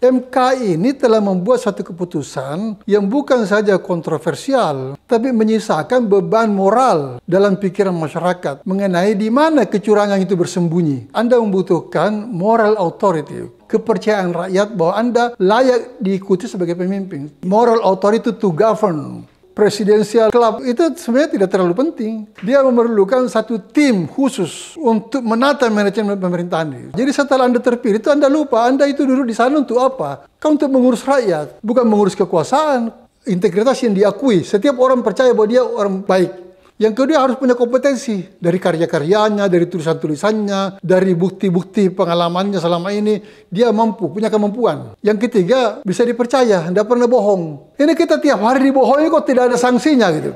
MK ini telah membuat satu keputusan yang bukan saja kontroversial, tapi menyisakan beban moral dalam pikiran masyarakat mengenai di mana kecurangan itu bersembunyi. Anda membutuhkan moral authority, kepercayaan rakyat bahwa Anda layak diikuti sebagai pemimpin. Moral authority to govern presidensial club itu sebenarnya tidak terlalu penting. Dia memerlukan satu tim khusus untuk menata manajemen pemerintahan. Jadi setelah Anda terpilih itu Anda lupa Anda itu duduk di sana untuk apa? Kan untuk mengurus rakyat, bukan mengurus kekuasaan. Integritas yang diakui, setiap orang percaya bahwa dia orang baik. Yang kedua harus punya kompetensi dari karya-karyanya, dari tulisan-tulisannya, dari bukti-bukti pengalamannya selama ini. Dia mampu, punya kemampuan. Yang ketiga bisa dipercaya, tidak pernah bohong. Ini kita tiap hari dibohongi kok tidak ada sanksinya gitu.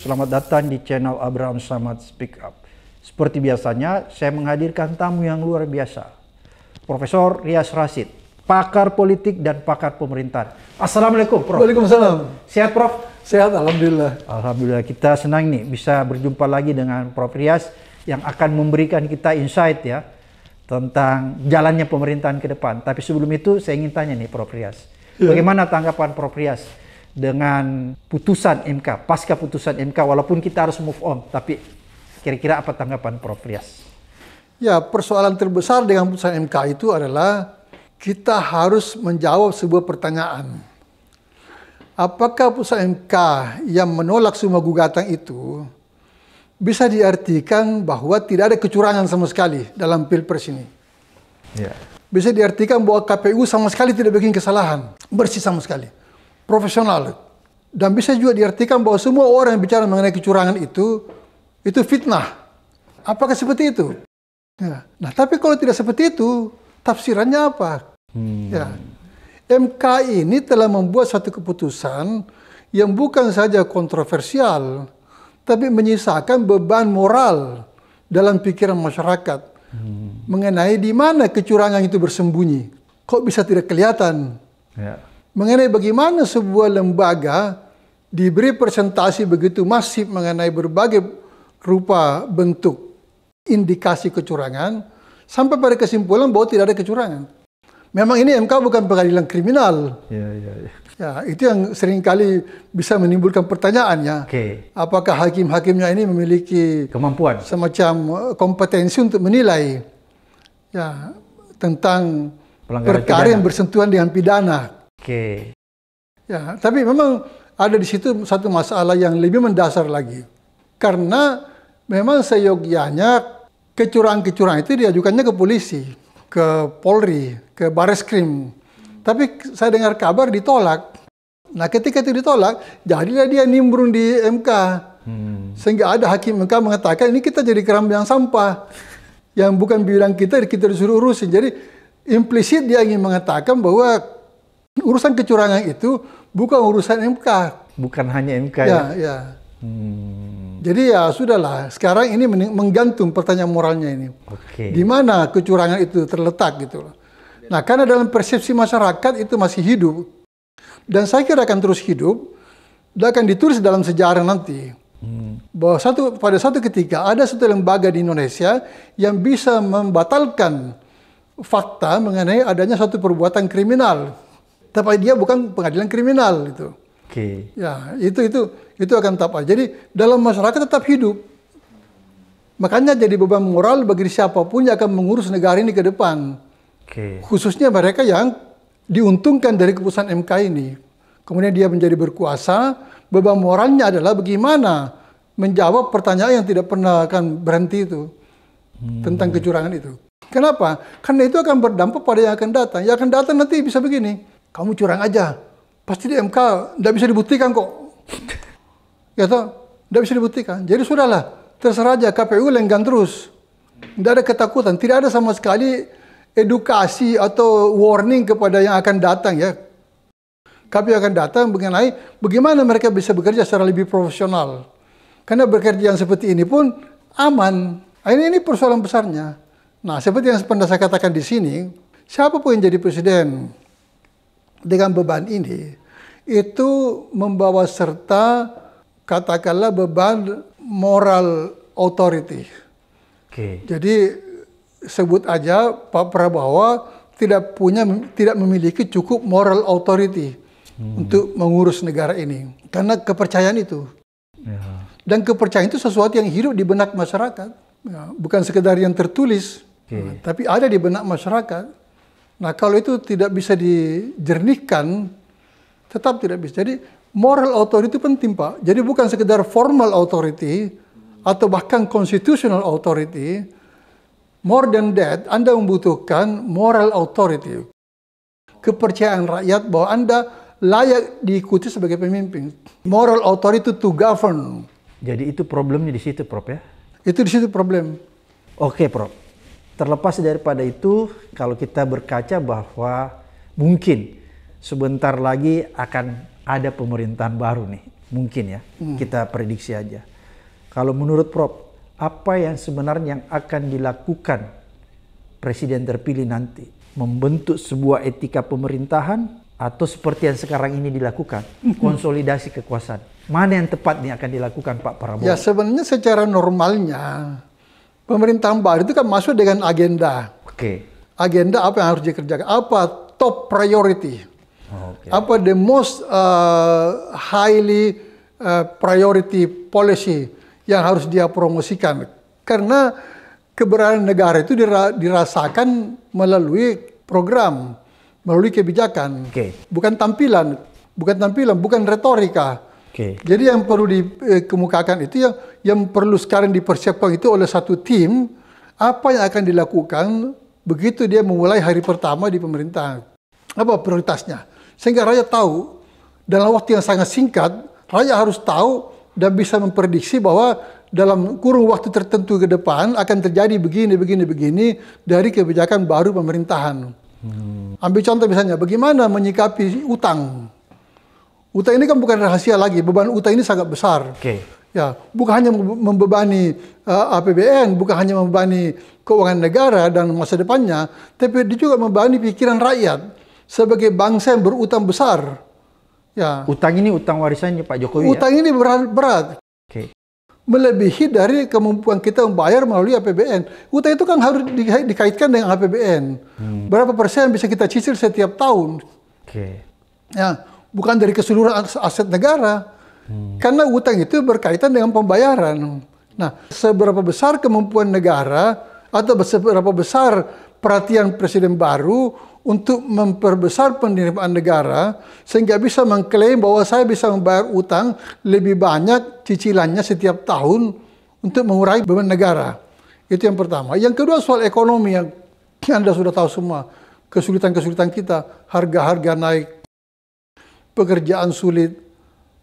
Selamat datang di channel Abraham Samad Speak Up. Seperti biasanya, saya menghadirkan tamu yang luar biasa Profesor Rias Rasid, pakar politik dan pakar pemerintahan. Assalamualaikum, Prof. Waalaikumsalam. Sehat, Prof? Sehat, Alhamdulillah. Alhamdulillah, kita senang nih bisa berjumpa lagi dengan Prof. Rias yang akan memberikan kita insight ya tentang jalannya pemerintahan ke depan. Tapi sebelum itu saya ingin tanya nih Prof. Rias, ya. bagaimana tanggapan Prof. Rias dengan putusan MK, pasca putusan MK walaupun kita harus move on, tapi kira-kira apa tanggapan Prof. Rias? Ya, persoalan terbesar dengan putusan MK itu adalah kita harus menjawab sebuah pertanyaan. Apakah putusan MK yang menolak semua gugatan itu bisa diartikan bahwa tidak ada kecurangan sama sekali dalam pilpres ini? Yeah. Bisa diartikan bahwa KPU sama sekali tidak bikin kesalahan, bersih sama sekali, profesional. Dan bisa juga diartikan bahwa semua orang yang bicara mengenai kecurangan itu, itu fitnah. Apakah seperti itu? Ya. Nah, tapi kalau tidak seperti itu, tafsirannya apa? Hmm. Ya. MK ini telah membuat satu keputusan yang bukan saja kontroversial, tapi menyisakan beban moral dalam pikiran masyarakat hmm. mengenai di mana kecurangan itu bersembunyi. Kok bisa tidak kelihatan? Ya. Mengenai bagaimana sebuah lembaga diberi presentasi begitu masif mengenai berbagai rupa bentuk indikasi kecurangan sampai pada kesimpulan bahwa tidak ada kecurangan. Memang ini MK bukan pengadilan kriminal. Ya, ya, ya. ya itu yang seringkali bisa menimbulkan pertanyaannya. Okay. Apakah hakim-hakimnya ini memiliki kemampuan semacam eh, kompetensi untuk menilai ya tentang perkara yang bersentuhan dengan pidana. Oke. Okay. Ya, tapi memang ada di situ satu masalah yang lebih mendasar lagi. Karena memang seyogyanya kecurangan-kecurangan itu diajukannya ke polisi, ke Polri, ke Baris Krim. Tapi saya dengar kabar ditolak. Nah ketika itu ditolak, jadilah dia nimbrung di MK. Hmm. Sehingga ada hakim MK mengatakan ini kita jadi keram yang sampah. Yang bukan bilang kita, kita disuruh urusin. Jadi implisit dia ingin mengatakan bahwa urusan kecurangan itu bukan urusan MK. Bukan hanya MK ya? Ya, ya. Hmm. Jadi ya sudahlah. Sekarang ini menggantung pertanyaan moralnya ini. Okay. Di mana kecurangan itu terletak gitu Nah karena dalam persepsi masyarakat itu masih hidup dan saya kira akan terus hidup dan akan ditulis dalam sejarah nanti. Hmm. Bahwa satu pada satu ketika ada satu lembaga di Indonesia yang bisa membatalkan fakta mengenai adanya satu perbuatan kriminal. Tapi dia bukan pengadilan kriminal itu. Oke. Okay. Ya, itu itu itu akan tetap ada. Jadi dalam masyarakat tetap hidup. Makanya jadi beban moral bagi siapapun yang akan mengurus negara ini ke depan. Okay. Khususnya mereka yang diuntungkan dari keputusan MK ini. Kemudian dia menjadi berkuasa, beban moralnya adalah bagaimana menjawab pertanyaan yang tidak pernah akan berhenti itu hmm. tentang kecurangan itu. Kenapa? Karena itu akan berdampak pada yang akan datang. Yang akan datang nanti bisa begini, kamu curang aja, Pasti di MK tidak bisa dibuktikan kok. ya toh, tidak bisa dibuktikan. Jadi sudahlah, terserah aja KPU lenggang terus. Tidak ada ketakutan, tidak ada sama sekali edukasi atau warning kepada yang akan datang ya. KPU akan datang mengenai bagaimana mereka bisa bekerja secara lebih profesional. Karena bekerja yang seperti ini pun aman. Nah, ini, ini persoalan besarnya. Nah, seperti yang pernah saya katakan di sini, siapa pun yang jadi presiden, dengan beban ini itu membawa serta katakanlah beban moral authority. Okay. Jadi sebut aja Pak Prabowo tidak punya tidak memiliki cukup moral authority hmm. untuk mengurus negara ini karena kepercayaan itu. Ya. Dan kepercayaan itu sesuatu yang hidup di benak masyarakat, ya, bukan sekedar yang tertulis, okay. tapi ada di benak masyarakat. Nah kalau itu tidak bisa dijernihkan, tetap tidak bisa. Jadi moral authority itu penting Pak. Jadi bukan sekedar formal authority atau bahkan constitutional authority. More than that, Anda membutuhkan moral authority. Kepercayaan rakyat bahwa Anda layak diikuti sebagai pemimpin. Moral authority to govern. Jadi itu problemnya di situ, Prof ya? Itu di situ problem. Oke, Prof. Terlepas daripada itu, kalau kita berkaca bahwa mungkin sebentar lagi akan ada pemerintahan baru nih, mungkin ya, hmm. kita prediksi aja. Kalau menurut Prof, apa yang sebenarnya yang akan dilakukan presiden terpilih nanti? Membentuk sebuah etika pemerintahan atau seperti yang sekarang ini dilakukan, hmm. konsolidasi kekuasaan. Mana yang tepat nih akan dilakukan Pak Prabowo? Ya sebenarnya secara normalnya pemerintahan baru itu kan masuk dengan agenda. Oke. Okay. Agenda apa yang harus dikerjakan? Apa top priority? okay. Apa the most uh, highly uh, priority policy yang harus dia promosikan? Karena keberadaan negara itu dirasakan melalui program, melalui kebijakan, okay. bukan tampilan, bukan tampilan, bukan retorika Okay. Jadi yang perlu dikemukakan eh, itu yang yang perlu sekarang dipersiapkan itu oleh satu tim apa yang akan dilakukan begitu dia memulai hari pertama di pemerintahan. Apa prioritasnya? Sehingga rakyat tahu dalam waktu yang sangat singkat rakyat harus tahu dan bisa memprediksi bahwa dalam kurun waktu tertentu ke depan akan terjadi begini begini begini dari kebijakan baru pemerintahan. Hmm. Ambil contoh misalnya bagaimana menyikapi utang Utang ini kan bukan rahasia lagi, beban utang ini sangat besar. Okay. Ya, bukan hanya membebani uh, eh, APBN, bukan hanya membebani keuangan negara dan masa depannya, tapi dia juga membebani pikiran rakyat sebagai bangsa yang berutang besar. Ya. Utang ini utang warisannya Pak Jokowi. Ya? Utang ya? ini berat. berat. Okay. Melebihi dari kemampuan kita membayar melalui APBN. Utang itu kan harus di, dikaitkan dengan APBN. Hmm. Berapa persen bisa kita cicil setiap tahun? Oke. Okay. Ya bukan dari keseluruhan aset negara. Hmm. Karena utang itu berkaitan dengan pembayaran. Nah, seberapa besar kemampuan negara atau seberapa besar perhatian presiden baru untuk memperbesar penerimaan negara sehingga bisa mengklaim bahwa saya bisa membayar utang lebih banyak cicilannya setiap tahun untuk mengurangi beban negara. Itu yang pertama. Yang kedua soal ekonomi yang Anda sudah tahu semua. Kesulitan-kesulitan kita, harga-harga naik, pekerjaan sulit,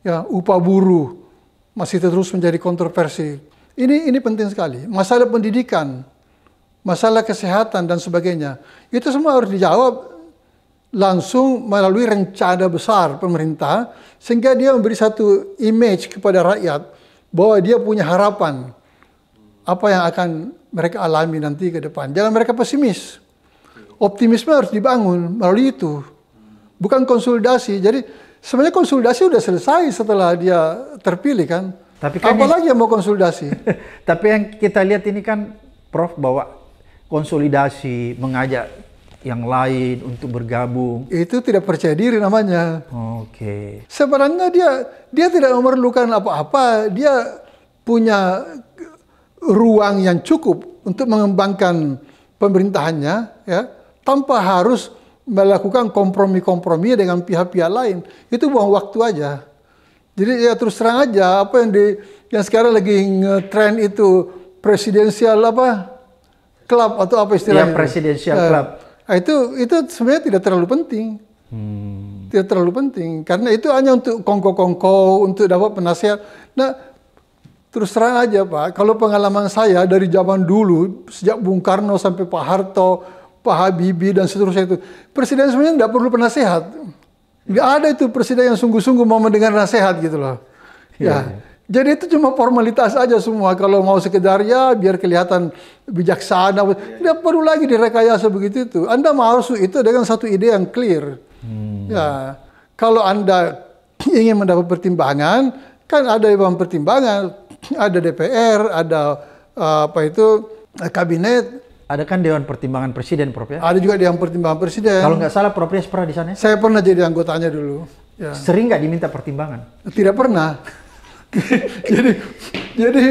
ya upah buruh masih terus menjadi kontroversi. Ini ini penting sekali. Masalah pendidikan, masalah kesehatan dan sebagainya. Itu semua harus dijawab langsung melalui rencana besar pemerintah sehingga dia memberi satu image kepada rakyat bahwa dia punya harapan apa yang akan mereka alami nanti ke depan. Jangan mereka pesimis. Optimisme harus dibangun melalui itu. Bukan konsolidasi. Jadi Sebenarnya konsolidasi sudah selesai setelah dia terpilih kan. Tapi kan apalagi yang, mau konsolidasi? Tapi yang kita lihat ini kan Prof bahwa konsolidasi mengajak yang lain untuk bergabung. Itu tidak percaya diri namanya. Oke. Okay. Sebenarnya dia dia tidak memerlukan apa-apa, dia punya ruang yang cukup untuk mengembangkan pemerintahannya ya tanpa harus melakukan kompromi-kompromi dengan pihak-pihak lain itu buang waktu aja. Jadi ya terus terang aja apa yang di yang sekarang lagi ngetren itu presidensial apa klub atau apa istilahnya? Ya presidensial nah, eh, club. Ah, itu itu sebenarnya tidak terlalu penting. Hmm. Tidak terlalu penting karena itu hanya untuk kongko-kongko untuk dapat penasihat. Nah terus terang aja Pak, kalau pengalaman saya dari zaman dulu sejak Bung Karno sampai Pak Harto Pak Habibie dan seterusnya itu. Presiden sebenarnya tidak perlu penasehat. Nggak ada itu presiden yang sungguh-sungguh mau mendengar nasihat gitu loh. Ya. ya. Jadi itu cuma formalitas aja semua. Kalau mau sekedar ya biar kelihatan bijaksana. Tidak iya. perlu lagi direkayasa begitu itu. Anda harus itu dengan satu ide yang clear. Hmm. Ya. Kalau Anda ingin mendapat pertimbangan, kan ada yang pertimbangan, ada DPR, ada eh, apa itu eh, kabinet ada kan Dewan Pertimbangan Presiden, Prof ya? Ada juga Dewan Pertimbangan Presiden. Kalau nggak salah, Prof Yas pernah di sana? Saya pernah jadi anggotanya dulu. Ya. Sering nggak diminta pertimbangan? Tidak pernah. jadi, jadi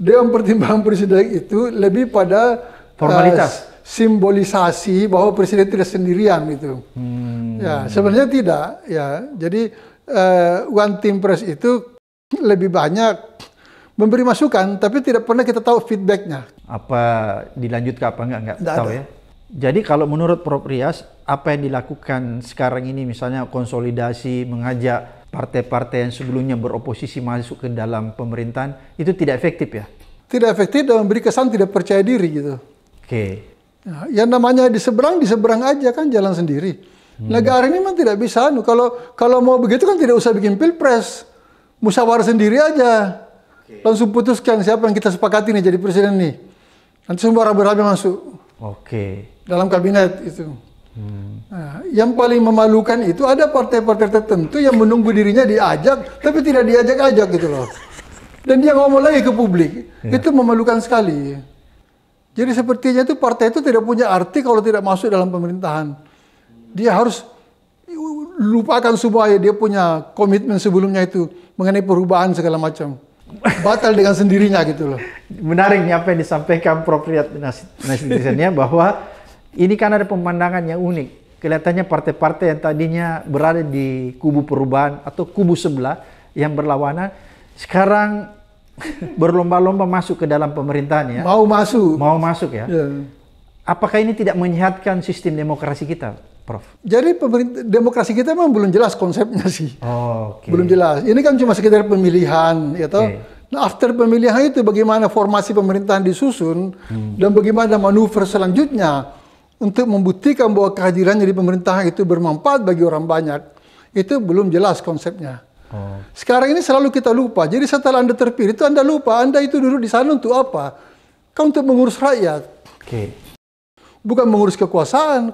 Dewan Pertimbangan Presiden itu lebih pada formalitas, uh, simbolisasi bahwa presiden tidak sendirian itu. Hmm. Ya, sebenarnya tidak. Ya, jadi uh, one team press itu lebih banyak memberi masukan, tapi tidak pernah kita tahu feedbacknya. Apa dilanjut ke apa enggak, enggak, enggak tahu ada. ya. Jadi kalau menurut Prof. Rias, apa yang dilakukan sekarang ini misalnya konsolidasi, mengajak partai-partai yang sebelumnya beroposisi masuk ke dalam pemerintahan, itu tidak efektif ya? Tidak efektif dan memberi kesan tidak percaya diri gitu. Oke. Okay. Ya, nah, yang namanya di seberang, di seberang aja kan jalan sendiri. Hmm. Negara ini memang tidak bisa. Anu, kalau kalau mau begitu kan tidak usah bikin pilpres. Musyawarah sendiri aja Okay. Langsung putuskan siapa yang kita sepakati nih jadi presiden nih. Nanti semua rame-rame masuk. Oke. Okay. Dalam kabinet itu. Hmm. Nah, yang paling memalukan itu ada partai-partai tertentu yang menunggu dirinya diajak, tapi tidak diajak-ajak gitu loh. Dan dia ngomong lagi ke publik. Yeah. Itu memalukan sekali. Jadi sepertinya itu partai itu tidak punya arti kalau tidak masuk dalam pemerintahan. Dia harus lupakan semua ya, dia punya komitmen sebelumnya itu mengenai perubahan segala macam batal dengan sendirinya gitu loh. Menarik nih apa yang disampaikan propriat Riyad ya, bahwa ini kan ada pemandangan yang unik. Kelihatannya partai-partai yang tadinya berada di kubu perubahan atau kubu sebelah yang berlawanan, sekarang berlomba-lomba masuk ke dalam pemerintahan ya. Mau masuk. Mau masuk ya. Yeah. Apakah ini tidak menyehatkan sistem demokrasi kita? Prof? Jadi pemerintah demokrasi kita memang belum jelas konsepnya sih. Oh, okay. Belum jelas. Ini kan cuma sekedar pemilihan, ya toh. Okay. Nah, after pemilihan itu bagaimana formasi pemerintahan disusun hmm. dan bagaimana manuver selanjutnya untuk membuktikan bahwa kehadiran di pemerintahan itu bermanfaat bagi orang banyak, itu belum jelas konsepnya. Oh. Sekarang ini selalu kita lupa. Jadi setelah Anda terpilih itu Anda lupa, Anda itu duduk di sana untuk apa? Kan untuk mengurus rakyat. Okay bukan mengurus kekuasaan,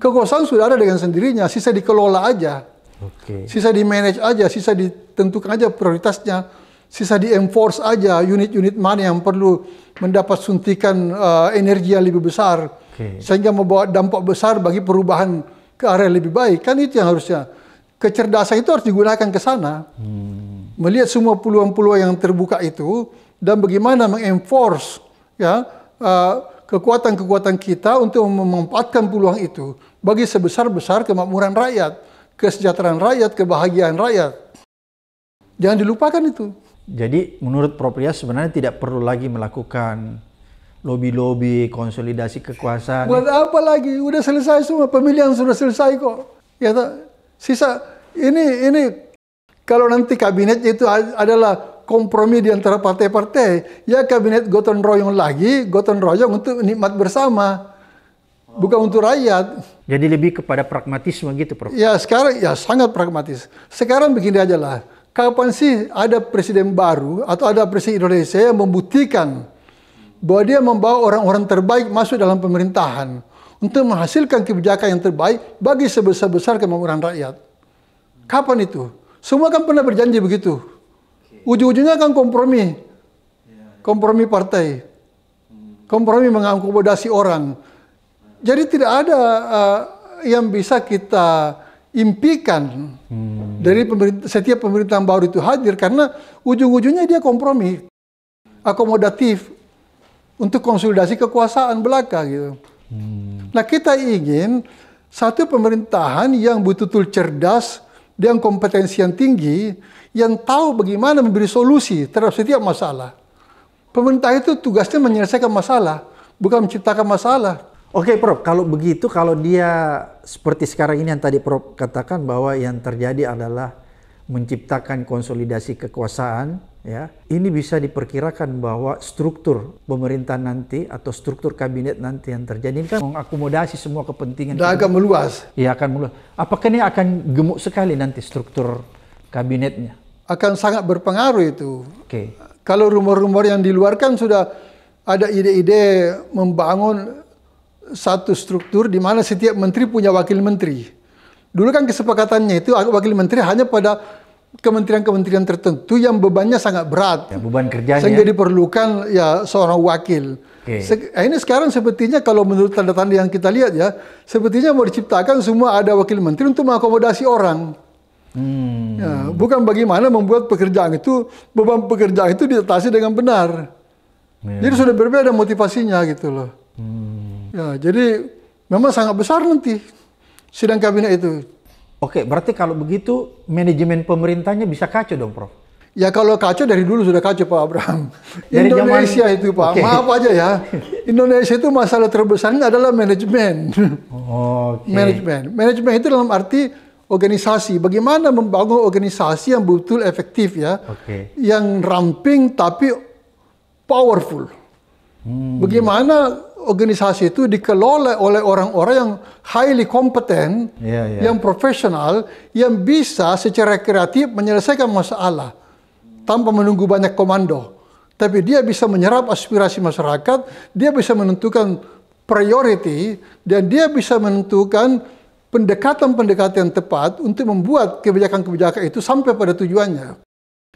kekuasaan sudah ada dengan sendirinya, sisa dikelola aja. Okay. Sisa di manage aja, sisa ditentukan aja prioritasnya, sisa di enforce aja unit-unit mana yang perlu mendapat suntikan uh, energi yang lebih besar okay. sehingga membawa dampak besar bagi perubahan ke arah yang lebih baik. Kan itu yang harusnya kecerdasan itu harus digunakan ke sana. Hmm. Melihat semua peluang-peluang yang terbuka itu dan bagaimana mengenforce ya uh, kekuatan-kekuatan kita untuk memanfaatkan peluang itu bagi sebesar-besar kemakmuran rakyat, kesejahteraan rakyat, kebahagiaan rakyat. Jangan dilupakan itu. Jadi menurut Propria sebenarnya tidak perlu lagi melakukan lobby-lobby, konsolidasi kekuasaan. Buat apa lagi? Udah selesai semua, pemilihan sudah selesai kok. Ya tak? Sisa ini ini kalau nanti kabinet itu adalah kompromi di antara partai-partai, ya kabinet gotong royong lagi, gotong royong untuk nikmat bersama bukan untuk rakyat. Jadi lebih kepada pragmatisme gitu, Prof. Ya, sekarang ya sangat pragmatis. Sekarang begini aja lah. Kapan sih ada presiden baru atau ada presiden Indonesia yang membuktikan bahwa dia membawa orang-orang terbaik masuk dalam pemerintahan untuk menghasilkan kebijakan yang terbaik bagi sebesar-besar kemampuan rakyat. Kapan itu? Semua kan pernah berjanji begitu. Ujung-ujungnya kan kompromi. Kompromi partai. Kompromi mengakomodasi orang jadi tidak ada uh, yang bisa kita impikan hmm. dari pemerintah, setiap pemerintahan baru itu hadir karena ujung-ujungnya dia kompromi, akomodatif untuk konsolidasi kekuasaan belaka gitu. Hmm. Nah kita ingin satu pemerintahan yang betul-betul cerdas, yang kompetensi yang tinggi, yang tahu bagaimana memberi solusi terhadap setiap masalah. Pemerintah itu tugasnya menyelesaikan masalah, bukan menciptakan masalah. Oke, okay, Prof. Kalau begitu, kalau dia seperti sekarang ini yang tadi Prof katakan bahwa yang terjadi adalah menciptakan konsolidasi kekuasaan, ya. Ini bisa diperkirakan bahwa struktur pemerintah nanti atau struktur kabinet nanti yang terjadi ini kan mengakomodasi semua kepentingan. Dan akan meluas. Iya, akan meluas. Apakah ini akan gemuk sekali nanti struktur kabinetnya? Akan sangat berpengaruh itu. Oke. Okay. Kalau rumor-rumor yang diluarkan sudah ada ide-ide membangun satu struktur di mana setiap menteri punya wakil menteri. Dulu kan kesepakatannya itu wakil menteri hanya pada kementerian-kementerian tertentu yang bebannya sangat berat. Ya, beban kerjanya. Sehingga diperlukan ya seorang wakil. Okay. Se eh, ini sekarang sepertinya kalau menurut tanda-tanda yang kita lihat ya, sepertinya mau diciptakan semua ada wakil menteri untuk mengakomodasi orang. Hmm. Ya, bukan bagaimana membuat pekerjaan itu beban pekerjaan itu diatasi dengan benar. Ya. Jadi sudah berbeda motivasinya gitu loh. Hmm. Ya, jadi memang sangat besar nanti sidang kabinet itu. Oke, berarti kalau begitu manajemen pemerintahnya bisa kacau dong, Prof. Ya kalau kacau dari dulu sudah kacau Pak Abraham. Dari Indonesia zaman... itu Pak, okay. maaf aja ya. Indonesia itu masalah terbesarnya adalah manajemen. Oh, okay. Manajemen. Manajemen itu dalam arti organisasi. Bagaimana membangun organisasi yang betul efektif ya. Okay. Yang ramping tapi powerful. Hmm. Bagaimana organisasi itu dikelola oleh orang-orang yang highly competent, yeah, yeah. yang profesional, yang bisa secara kreatif menyelesaikan masalah tanpa menunggu banyak komando. Tapi dia bisa menyerap aspirasi masyarakat, dia bisa menentukan priority, dan dia bisa menentukan pendekatan-pendekatan yang tepat untuk membuat kebijakan-kebijakan itu sampai pada tujuannya.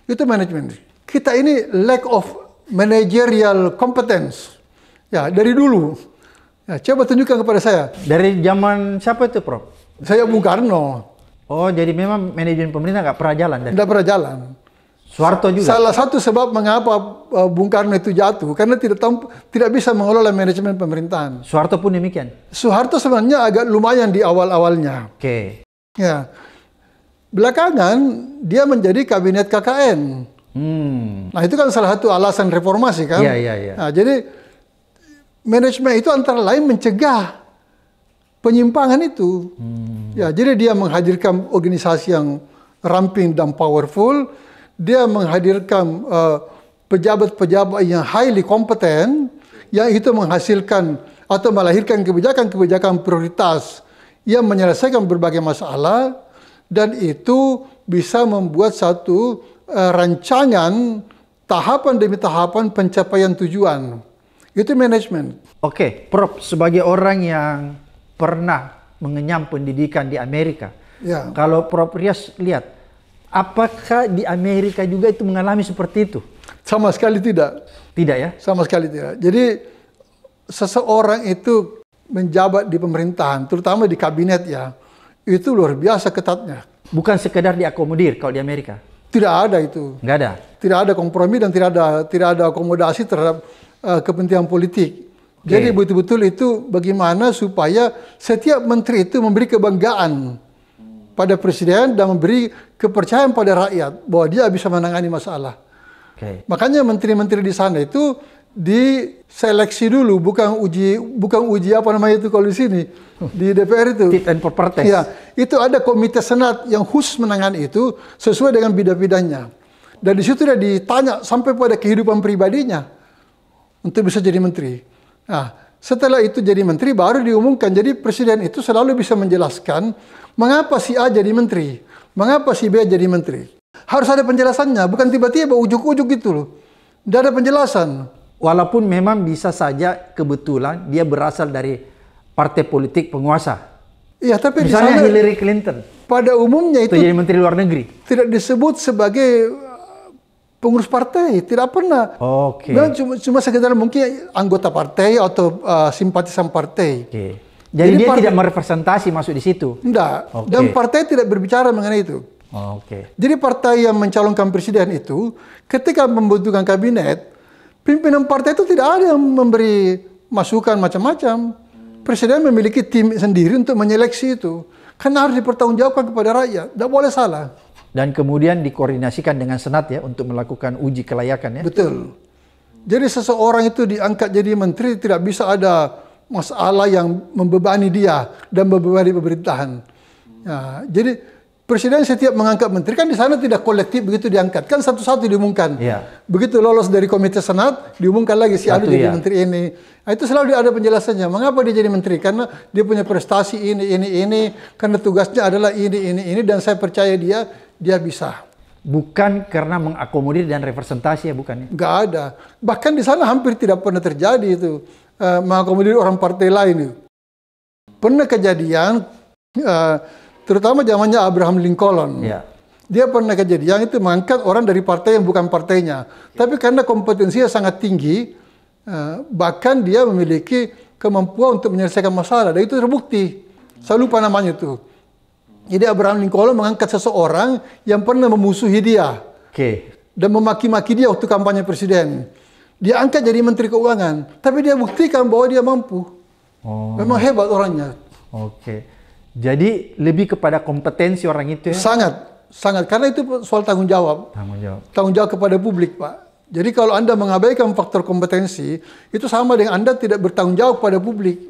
Itu manajemen. Kita ini lack of managerial competence. Ya, dari dulu. Ya, coba tunjukkan kepada saya. Dari zaman siapa itu, Prof? Saya Bung Karno. Oh, jadi memang manajemen pemerintah nggak pernah jalan? Nggak pernah jalan. Soeharto juga. Salah satu sebab mengapa eh, Bung Karno itu jatuh karena tidak tahu, tidak bisa mengelola manajemen pemerintahan. Soeharto pun demikian. Soeharto sebenarnya agak lumayan di awal-awalnya. Oke. Okay. Ya. Belakangan dia menjadi kabinet KKN. Hmm. Nah, itu kan salah satu alasan reformasi kan? Iya, iya, iya. Nah, jadi manajemen itu antara lain mencegah penyimpangan itu. Hmm. Ya, jadi dia menghadirkan organisasi yang ramping dan powerful, dia menghadirkan eh, pejabat-pejabat uh, yang highly kompeten yang itu menghasilkan atau melahirkan kebijakan-kebijakan prioritas yang menyelesaikan berbagai masalah dan itu bisa membuat satu uh, rancangan tahapan demi tahapan pencapaian tujuan. Itu manajemen. Oke, okay. Prof, sebagai orang yang pernah mengenyam pendidikan di Amerika, ya. kalau Prof Rias lihat, apakah di Amerika juga itu mengalami seperti itu? Sama sekali tidak. Tidak ya? Sama sekali tidak. Jadi seseorang itu menjabat di pemerintahan, terutama di kabinet ya, itu luar biasa ketatnya. Bukan sekedar diakomodir kalau di Amerika. Tidak ada itu. Nggak ada. Tidak ada kompromi dan tidak ada tidak ada akomodasi terhadap uh, kepentingan politik. Okay. Jadi betul-betul itu bagaimana supaya setiap menteri itu memberi kebanggaan pada presiden dan memberi kepercayaan pada rakyat bahwa dia bisa menangani masalah. Okay. Makanya menteri-menteri di sana itu diseleksi dulu bukan uji bukan uji apa namanya itu kalau di sini di DPR itu fit and proper Ya, itu ada komite senat yang khusus menangani itu sesuai dengan bidang-bidangnya. Dan di situ dia ditanya sampai pada kehidupan pribadinya untuk bisa jadi menteri. Nah, setelah itu jadi menteri baru diumumkan. Jadi presiden itu selalu bisa menjelaskan mengapa si A jadi menteri, mengapa si B jadi menteri. Harus ada penjelasannya, bukan tiba-tiba ujuk-ujuk gitu loh. Tidak ada penjelasan. Walaupun memang bisa saja kebetulan dia berasal dari partai politik penguasa. Iya, tapi misalnya di sana, Hillary Clinton. Pada umumnya itu, itu jadi menteri luar negeri. Tidak disebut sebagai pengurus partai tidak pernah. Oke. Okay. cuma cuma sekedar mungkin anggota partai atau uh, simpatisan partai. Oke. Okay. Jadi, Jadi dia partai, tidak merepresentasi masuk di situ. enggak Okay. Dan partai tidak berbicara mengenai itu. Oke. Okay. Jadi partai yang mencalonkan presiden itu ketika membutuhkan kabinet, pimpinan partai itu tidak ada yang memberi masukan macam-macam. Presiden memiliki tim sendiri untuk menyeleksi itu. Karena harus dipertanggungjawabkan kepada rakyat. Tidak boleh salah dan kemudian dikoordinasikan dengan senat ya untuk melakukan uji kelayakan ya. Betul. Jadi seseorang itu diangkat jadi menteri tidak bisa ada masalah yang membebani dia dan membebani pemerintahan. Ya, jadi presiden setiap mengangkat menteri kan di sana tidak kolektif begitu diangkat kan satu-satu diumumkan. Ya. Begitu lolos dari komite senat diumumkan lagi si Anu jadi ya. menteri ini. Nah, itu selalu ada penjelasannya. Mengapa dia jadi menteri? Karena dia punya prestasi ini ini ini karena tugasnya adalah ini ini ini dan saya percaya dia dia bisa. Bukan karena mengakomodir dan representasi ya bukan? Ya? Gak ada. Bahkan di sana hampir tidak pernah terjadi itu uh, mengakomodir orang partai lain itu. Pernah kejadian, uh, terutama zamannya Abraham Lincoln. Yeah. Dia pernah kejadian itu mengangkat orang dari partai yang bukan partainya. Yeah. Tapi karena kompetensinya sangat tinggi, uh, bahkan dia memiliki kemampuan untuk menyelesaikan masalah. Dan itu terbukti. Saya lupa namanya itu jadi Abraham Lincoln mengangkat seseorang yang pernah memusuhi dia. Oke. Okay. Dan memaki-maki dia waktu kampanye presiden. Dia angkat jadi menteri keuangan, tapi dia buktikan bahwa dia mampu. Oh. Memang hebat orangnya. Oke. Okay. Jadi lebih kepada kompetensi orang itu ya. Sangat, sangat karena itu soal tanggung jawab. Tanggung jawab. Tanggung jawab kepada publik, Pak. Jadi kalau Anda mengabaikan faktor kompetensi, itu sama dengan Anda tidak bertanggung jawab pada publik.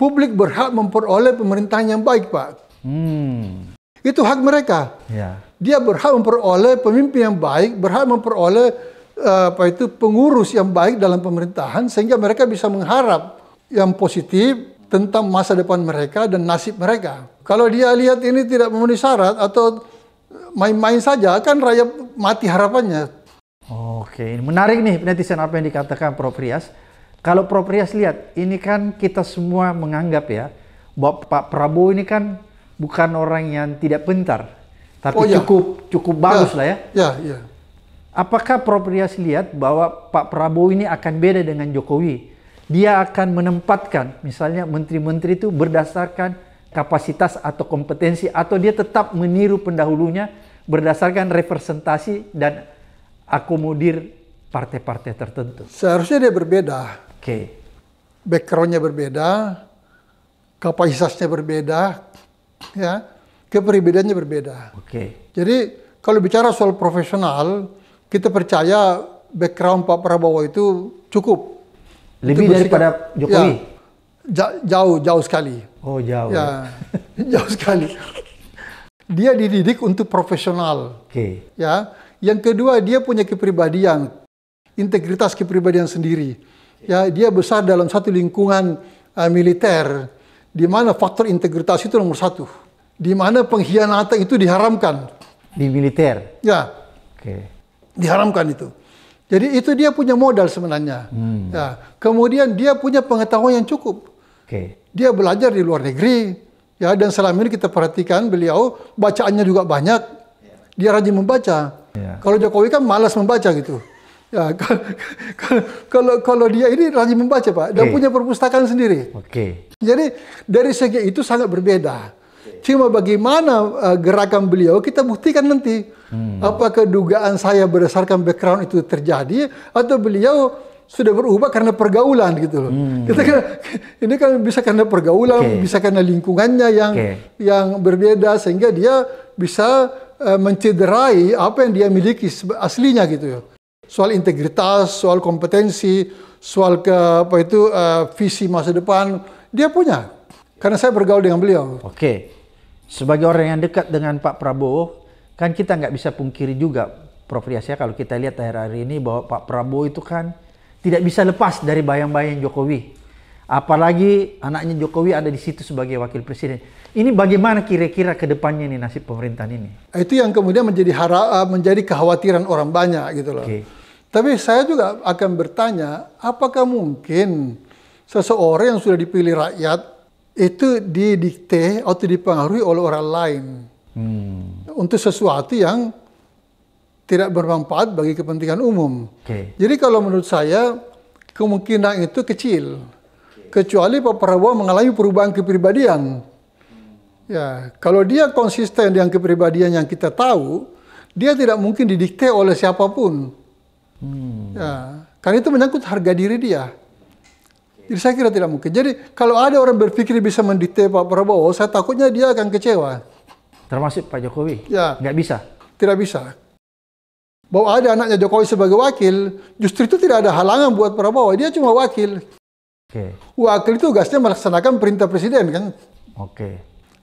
Publik berhak memperoleh pemerintahan yang baik, Pak. Hmm. Itu hak mereka. Ya. Dia berhak memperoleh pemimpin yang baik, berhak memperoleh apa itu pengurus yang baik dalam pemerintahan sehingga mereka bisa mengharap yang positif tentang masa depan mereka dan nasib mereka. Kalau dia lihat ini tidak memenuhi syarat atau main-main saja, kan rakyat mati harapannya. Oke, ini menarik nih netizen apa yang dikatakan Prof. Rias. Kalau Prof. lihat, ini kan kita semua menganggap ya, bahwa Pak Prabowo ini kan bukan orang yang tidak pintar, tapi oh, ya. cukup cukup bagus ya. lah ya. Ya, ya. Apakah Prof Rias lihat bahwa Pak Prabowo ini akan beda dengan Jokowi? Dia akan menempatkan misalnya menteri-menteri itu berdasarkan kapasitas atau kompetensi atau dia tetap meniru pendahulunya berdasarkan representasi dan akomodir partai-partai tertentu. Seharusnya dia berbeda. Oke. Okay. Backgroundnya berbeda, kapasitasnya berbeda, ya kepribadiannya berbeda. Oke. Okay. Jadi kalau bicara soal profesional, kita percaya background Pak Prabowo itu cukup. Lebih itu daripada Jokowi. Ya, jauh jauh sekali. Oh jauh. Ya, jauh sekali. Dia dididik untuk profesional. Oke. Okay. Ya. Yang kedua dia punya kepribadian, integritas kepribadian sendiri. Ya, dia besar dalam satu lingkungan uh, militer di mana faktor integritas itu nomor satu, di mana pengkhianatan itu diharamkan. Di militer. Ya. Oke. Okay. Diharamkan itu. Jadi itu dia punya modal sebenarnya. Hmm. Ya. Kemudian dia punya pengetahuan yang cukup. Okay. Dia belajar di luar negeri. Ya dan selama ini kita perhatikan beliau bacaannya juga banyak. Dia rajin membaca. Yeah. Kalau Jokowi kan malas membaca gitu. Ya, kalau kalau dia ini rajin membaca pak, okay. punya perpustakaan sendiri. Oke. Okay. Jadi dari segi itu sangat berbeda. Cuma bagaimana uh, gerakan beliau kita buktikan nanti. Hmm. Apakah dugaan saya berdasarkan background itu terjadi atau beliau sudah berubah karena pergaulan gitu loh. Hmm. Kita kan ini kan bisa karena pergaulan, okay. bisa karena lingkungannya yang okay. yang berbeda sehingga dia bisa uh, mencederai apa yang dia miliki aslinya gitu ya soal integritas, soal kompetensi, soal ke, apa itu uh, visi masa depan dia punya. Karena saya bergaul dengan beliau. Oke, sebagai orang yang dekat dengan Pak Prabowo, kan kita nggak bisa pungkiri juga, Prof. Riasya, kalau kita lihat akhir-akhir ini bahwa Pak Prabowo itu kan tidak bisa lepas dari bayang-bayang Jokowi. Apalagi anaknya Jokowi ada di situ sebagai wakil presiden. Ini bagaimana kira-kira ke depannya nih nasib pemerintahan ini? Nah, itu yang kemudian menjadi hara, eh, menjadi kekhawatiran orang banyak gitu loh. Okay. Tapi saya juga akan bertanya, apakah mungkin seseorang yang sudah dipilih rakyat itu didikte atau dipengaruhi oleh orang lain hmm. untuk sesuatu yang tidak bermanfaat bagi kepentingan umum. Okay. Jadi kalau menurut saya kemungkinan itu kecil, kecuali Pak Prabowo mengalami perubahan kepribadian Ya, kalau dia konsisten dengan kepribadian yang kita tahu, dia tidak mungkin didikte oleh siapapun. Hmm. Ya, karena itu menyangkut harga diri dia. Jadi saya kira tidak mungkin. Jadi kalau ada orang berpikir bisa mendikte Pak Prabowo, saya takutnya dia akan kecewa. Termasuk Pak Jokowi? Ya. Nggak bisa? Tidak bisa. Bahwa ada anaknya Jokowi sebagai wakil, justru itu tidak ada halangan buat Prabowo. Dia cuma wakil. Oke. Okay. Wakil itu tugasnya melaksanakan perintah presiden kan? Oke. Okay.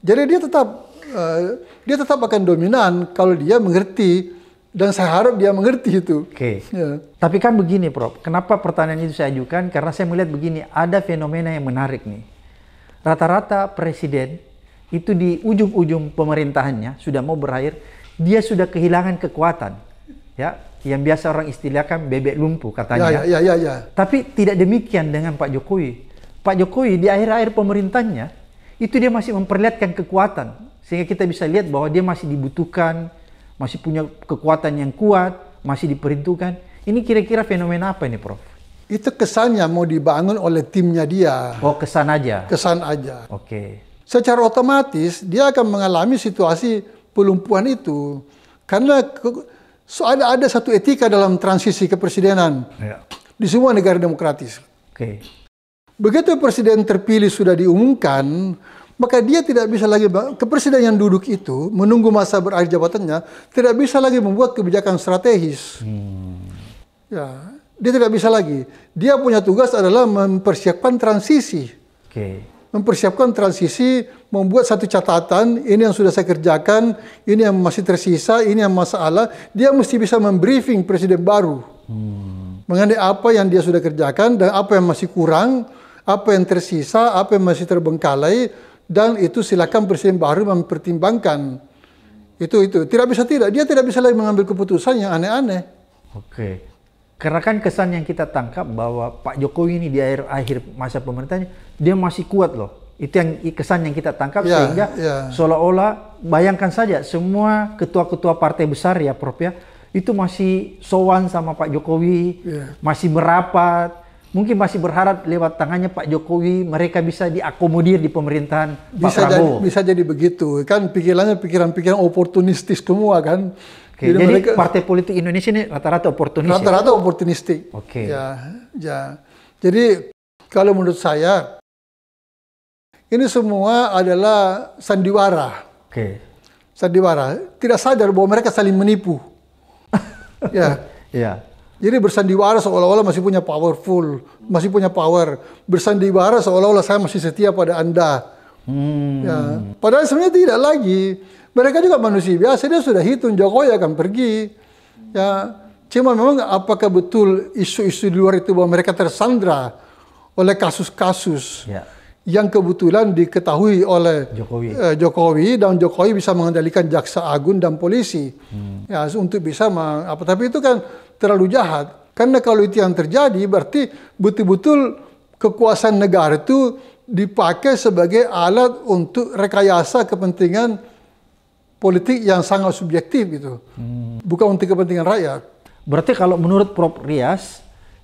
Jadi dia tetap uh, dia tetap akan dominan kalau dia mengerti dan saya harap dia mengerti itu. Oke. Okay. Ya. Tapi kan begini, Prof. Kenapa pertanyaan itu saya ajukan? Karena saya melihat begini, ada fenomena yang menarik nih. Rata-rata presiden itu di ujung-ujung pemerintahannya sudah mau berakhir, dia sudah kehilangan kekuatan. Ya, yang biasa orang istilahkan bebek lumpuh katanya. Ya, ya, ya, ya. ya. Tapi tidak demikian dengan Pak Jokowi. Pak Jokowi di akhir-akhir pemerintahnya itu dia masih memperlihatkan kekuatan. Sehingga kita bisa lihat bahwa dia masih dibutuhkan, masih punya kekuatan yang kuat, masih diperhitungkan. Ini kira-kira fenomena apa ini, Prof? Itu kesannya mau dibangun oleh timnya dia. Oh, kesan aja. Kesan aja. Oke. Okay. Secara otomatis dia akan mengalami situasi pelumpuhan itu karena so ada ada satu etika dalam transisi kepresidenan ya. di semua negara demokratis. Oke. Okay. Begitu presiden terpilih sudah diumumkan, maka dia tidak bisa lagi kepresiden yang duduk itu menunggu masa berakhir jabatannya tidak bisa lagi membuat kebijakan strategis. Hmm. Ya, dia tidak bisa lagi. Dia punya tugas adalah mempersiapkan transisi. Okay. Mempersiapkan transisi, membuat satu catatan, ini yang sudah saya kerjakan, ini yang masih tersisa, ini yang masalah. Dia mesti bisa membriefing presiden baru. Hmm. Mengenai apa yang dia sudah kerjakan dan apa yang masih kurang apa yang tersisa, apa yang masih terbengkalai, dan itu silakan Presiden baru mempertimbangkan. Itu itu tidak bisa tidak, dia tidak bisa lagi mengambil keputusan yang aneh-aneh. Oke. Karena kan kesan yang kita tangkap bahwa Pak Jokowi ini di akhir akhir masa pemerintahnya dia masih kuat loh. Itu yang kesan yang kita tangkap ya, sehingga ya. seolah-olah bayangkan saja semua ketua-ketua partai besar ya Prof ya itu masih sowan sama Pak Jokowi, ya. masih merapat, mungkin masih berharap lewat tangannya Pak Jokowi mereka bisa diakomodir di pemerintahan bisa Pak Prabowo. Jadi, bisa jadi begitu. Kan pikirannya pikiran-pikiran oportunistis semua kan. Oke, jadi, jadi mereka, partai politik Indonesia ini rata-rata oportunistik. Ya? Rata-rata oportunistik. Oke. Ya, ya. Jadi kalau menurut saya ini semua adalah sandiwara. Oke. Sandiwara. Tidak sadar bahwa mereka saling menipu. ya. Ya. Jadi bersandiwara seolah-olah masih punya powerful, masih punya power. Bersandiwara seolah-olah saya masih setia pada Anda. Hmm. Ya. Padahal sebenarnya tidak lagi. Mereka juga manusia biasa, dia sudah hitung Jokowi akan pergi. Ya. Cuma memang apakah betul isu-isu di luar itu bahwa mereka tersandra oleh kasus-kasus ya. yang kebetulan diketahui oleh Jokowi. Eh, Jokowi dan Jokowi bisa mengendalikan jaksa agung dan polisi hmm. ya untuk bisa apa tapi itu kan terlalu jahat. Karena kalau itu yang terjadi berarti betul-betul kekuasaan negara itu dipakai sebagai alat untuk rekayasa kepentingan politik yang sangat subjektif gitu. Hmm. Bukan untuk kepentingan rakyat. Berarti kalau menurut Prof Rias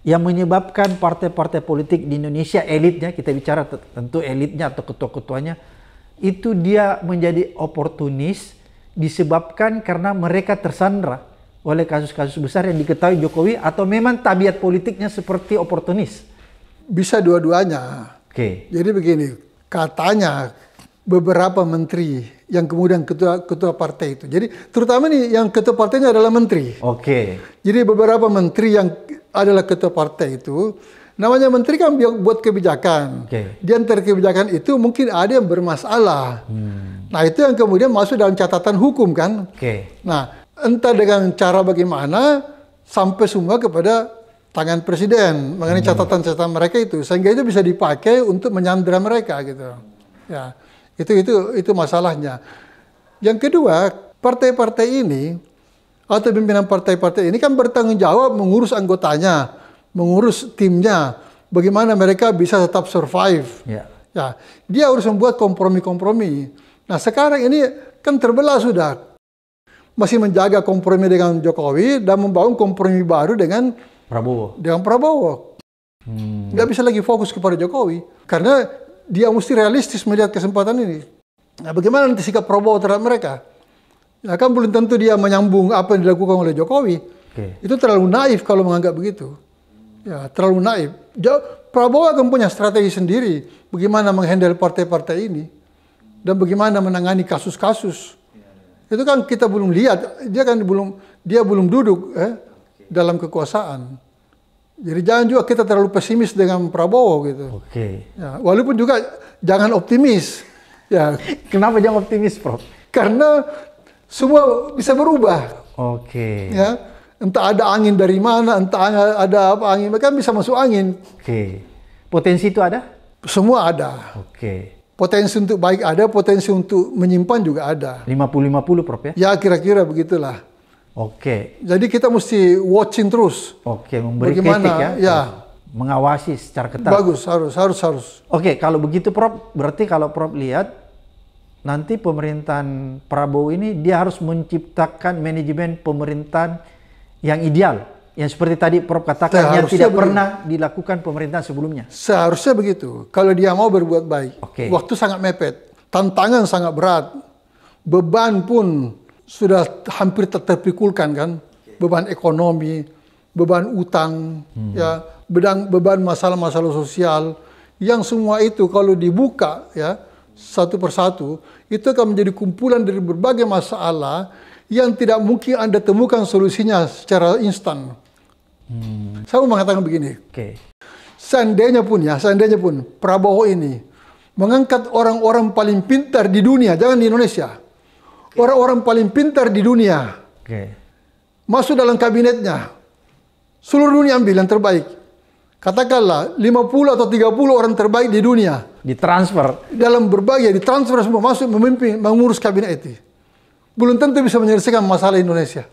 yang menyebabkan partai-partai politik di Indonesia elitnya kita bicara tentu elitnya atau ketua-ketuanya itu dia menjadi oportunis disebabkan karena mereka tersandra oleh kasus-kasus besar yang diketahui Jokowi atau memang tabiat politiknya seperti oportunis? Bisa dua-duanya. Oke. Okay. Jadi begini, katanya beberapa menteri yang kemudian ketua ketua partai itu. Jadi terutama nih yang ketua partainya adalah menteri. Oke. Okay. Jadi beberapa menteri yang adalah ketua partai itu namanya menteri kan buat kebijakan. Okay. Di antara kebijakan itu mungkin ada yang bermasalah. Hmm. Nah, itu yang kemudian masuk dalam catatan hukum kan? Oke. Okay. Nah, entah dengan cara bagaimana sampai semua kepada tangan presiden mengenai hmm. catatan-catatan mereka itu sehingga itu bisa dipakai untuk menyandra mereka gitu ya itu itu itu masalahnya yang kedua partai-partai ini atau pimpinan partai-partai ini kan bertanggung jawab mengurus anggotanya mengurus timnya bagaimana mereka bisa tetap survive ya, ya dia harus membuat kompromi-kompromi nah sekarang ini kan terbelah sudah masih menjaga kompromi dengan Jokowi dan membangun kompromi baru dengan Prabowo. Dengan Prabowo. Hmm. Nggak bisa lagi fokus kepada Jokowi karena dia mesti realistis melihat kesempatan ini. Nah, bagaimana nanti sikap Prabowo terhadap mereka? Ya kan belum tentu dia menyambung apa yang dilakukan oleh Jokowi. Okay. Itu terlalu naif kalau menganggap begitu. Ya, terlalu naif. Prabowo akan punya strategi sendiri bagaimana menghandle partai-partai ini dan bagaimana menangani kasus-kasus itu kan kita belum lihat, dia kan belum dia belum duduk eh, dalam kekuasaan. Jadi jangan juga kita terlalu pesimis dengan Prabowo gitu. Oke. Okay. Ya, walaupun juga jangan optimis. Ya. Kenapa jangan optimis, Prof? Karena semua bisa berubah. Oke. Okay. Ya. Entah ada angin dari mana, entah ada apa angin, mereka kan bisa masuk angin. Oke. Okay. Potensi itu ada? Semua ada. Oke. Okay. Potensi untuk baik ada, potensi untuk menyimpan juga ada. 50-50 Prof ya? Ya kira-kira begitulah. Oke. Okay. Jadi kita mesti watching terus. Oke, okay, memberi Bagaimana, kritik ya. ya. Mengawasi secara ketat. Bagus, harus, harus, harus. Oke, okay, kalau begitu Prof, berarti kalau Prof lihat nanti pemerintahan Prabowo ini dia harus menciptakan manajemen pemerintahan yang ideal yang seperti tadi Prof katakan yang tidak begitu. pernah dilakukan pemerintah sebelumnya. Seharusnya begitu. Kalau dia mau berbuat baik. Okay. Waktu sangat mepet, tantangan sangat berat. Beban pun sudah hampir terpikulkan kan. Beban ekonomi, beban utang, hmm. ya, bedang beban masalah-masalah sosial yang semua itu kalau dibuka ya satu persatu itu akan menjadi kumpulan dari berbagai masalah yang tidak mungkin Anda temukan solusinya secara instan Hmm. Saya mau mengatakan begini. Okay. Seandainya pun ya, seandainya pun Prabowo ini mengangkat orang-orang paling pintar di dunia, jangan di Indonesia. Orang-orang okay. paling pintar di dunia. Okay. Masuk dalam kabinetnya. Seluruh dunia ambil yang terbaik. Katakanlah 50 atau 30 orang terbaik di dunia. Ditransfer. Dalam berbagai, ditransfer semua masuk memimpin, mengurus kabinet itu. Belum tentu bisa menyelesaikan masalah Indonesia.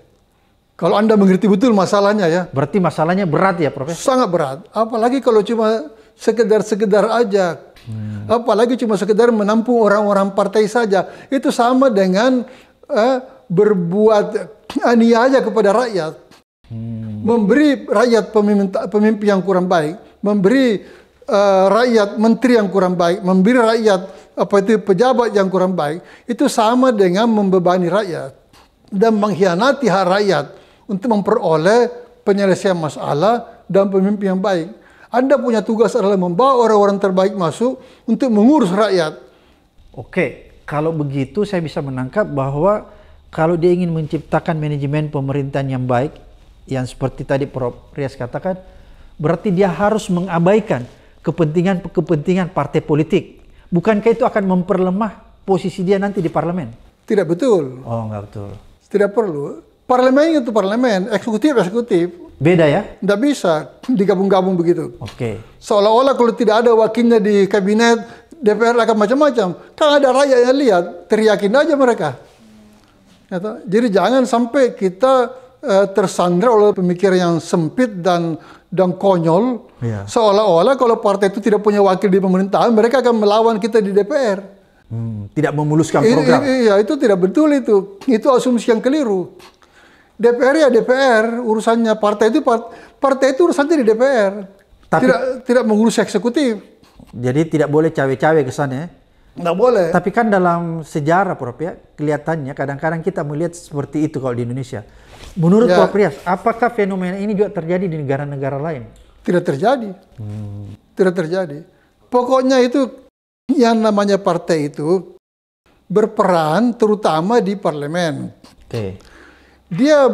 Kalau Anda mengerti betul masalahnya ya. Berarti masalahnya berat ya, Prof? Sangat berat. Apalagi kalau cuma sekedar-sekedar aja. Hmm. Apalagi cuma sekedar menampung orang-orang partai saja. Itu sama dengan eh, berbuat aniaya kepada rakyat. Hmm. Memberi rakyat pemimpin, pemimpin yang kurang baik. Memberi eh, rakyat menteri yang kurang baik. Memberi rakyat apa itu pejabat yang kurang baik. Itu sama dengan membebani rakyat dan mengkhianati hak rakyat untuk memperoleh penyelesaian masalah dan pemimpin yang baik. Anda punya tugas adalah membawa orang-orang terbaik masuk untuk mengurus rakyat. Oke, kalau begitu saya bisa menangkap bahwa kalau dia ingin menciptakan manajemen pemerintahan yang baik, yang seperti tadi Prof. Rias katakan, berarti dia harus mengabaikan kepentingan-kepentingan partai politik. Bukankah itu akan memperlemah posisi dia nanti di parlemen? Tidak betul. Oh, nggak betul. Tidak perlu. Parlemen itu parlemen, eksekutif eksekutif. Beda ya? Tidak bisa digabung-gabung begitu. Oke. Okay. Seolah-olah kalau tidak ada wakilnya di kabinet DPR akan macam-macam. Kan ada rakyat yang lihat, teriakin aja mereka. Ya Jadi jangan sampai kita uh, tersandra oleh pemikiran yang sempit dan dan konyol. Yeah. Seolah-olah kalau partai itu tidak punya wakil di pemerintahan, mereka akan melawan kita di DPR. Hmm, tidak memuluskan program. Iya, itu tidak betul itu. Itu asumsi yang keliru. DPR ya DPR, urusannya partai itu part, partai itu urusannya di DPR. Tapi, tidak tidak mengurus eksekutif. Jadi tidak boleh cawe-cawe kesannya. Ya? Nggak boleh. Tapi kan dalam sejarah Prof ya, kelihatannya kadang-kadang kita melihat seperti itu kalau di Indonesia. Menurut ya. Prof Rias, apakah fenomena ini juga terjadi di negara-negara lain? Tidak terjadi. Hmm. Tidak terjadi. Pokoknya itu yang namanya partai itu berperan terutama di parlemen. Oke. Okay dia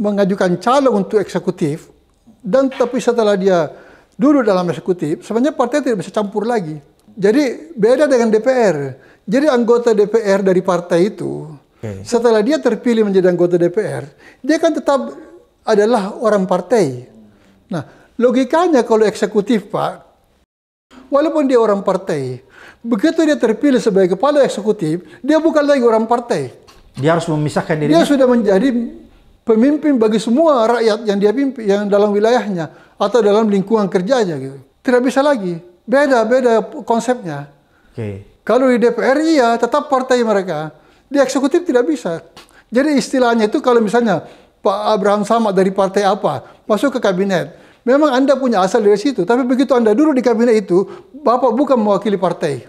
mengajukan calon untuk eksekutif dan tapi setelah dia duduk dalam eksekutif, sebenarnya partai tidak bisa campur lagi. Jadi beda dengan DPR. Jadi anggota DPR dari partai itu okay. setelah dia terpilih menjadi anggota DPR, dia kan tetap adalah orang partai. Nah, logikanya kalau eksekutif, Pak, walaupun dia orang partai, begitu dia terpilih sebagai kepala eksekutif, dia bukan lagi orang partai. Dia harus memisahkan diri. Dia sudah menjadi pemimpin bagi semua rakyat yang dia pimpin, yang dalam wilayahnya atau dalam lingkungan kerjanya gitu. Tidak bisa lagi. Beda-beda konsepnya. Okay. Kalau di DPR iya, tetap partai mereka. Di eksekutif tidak bisa. Jadi istilahnya itu kalau misalnya Pak Abraham Samad dari partai apa masuk ke kabinet, Memang Anda punya asal dari situ, tapi begitu Anda dulu di kabinet itu, Bapak bukan mewakili partai.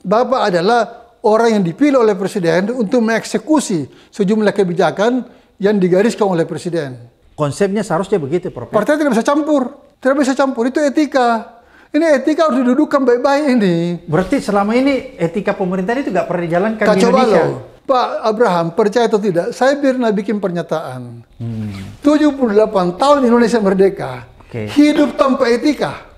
Bapak adalah orang yang dipilih oleh presiden untuk mengeksekusi sejumlah kebijakan yang digariskan oleh presiden. Konsepnya seharusnya begitu, Prof. Partai tidak bisa campur, tidak bisa campur itu etika. Ini etika harus didudukkan baik-baik ini. Berarti selama ini etika pemerintah itu tidak pernah dijalankan Kacau di Indonesia. Pak Abraham, percaya atau tidak, saya pernah bikin pernyataan. Hmm. 78 tahun Indonesia merdeka, okay. hidup tanpa etika.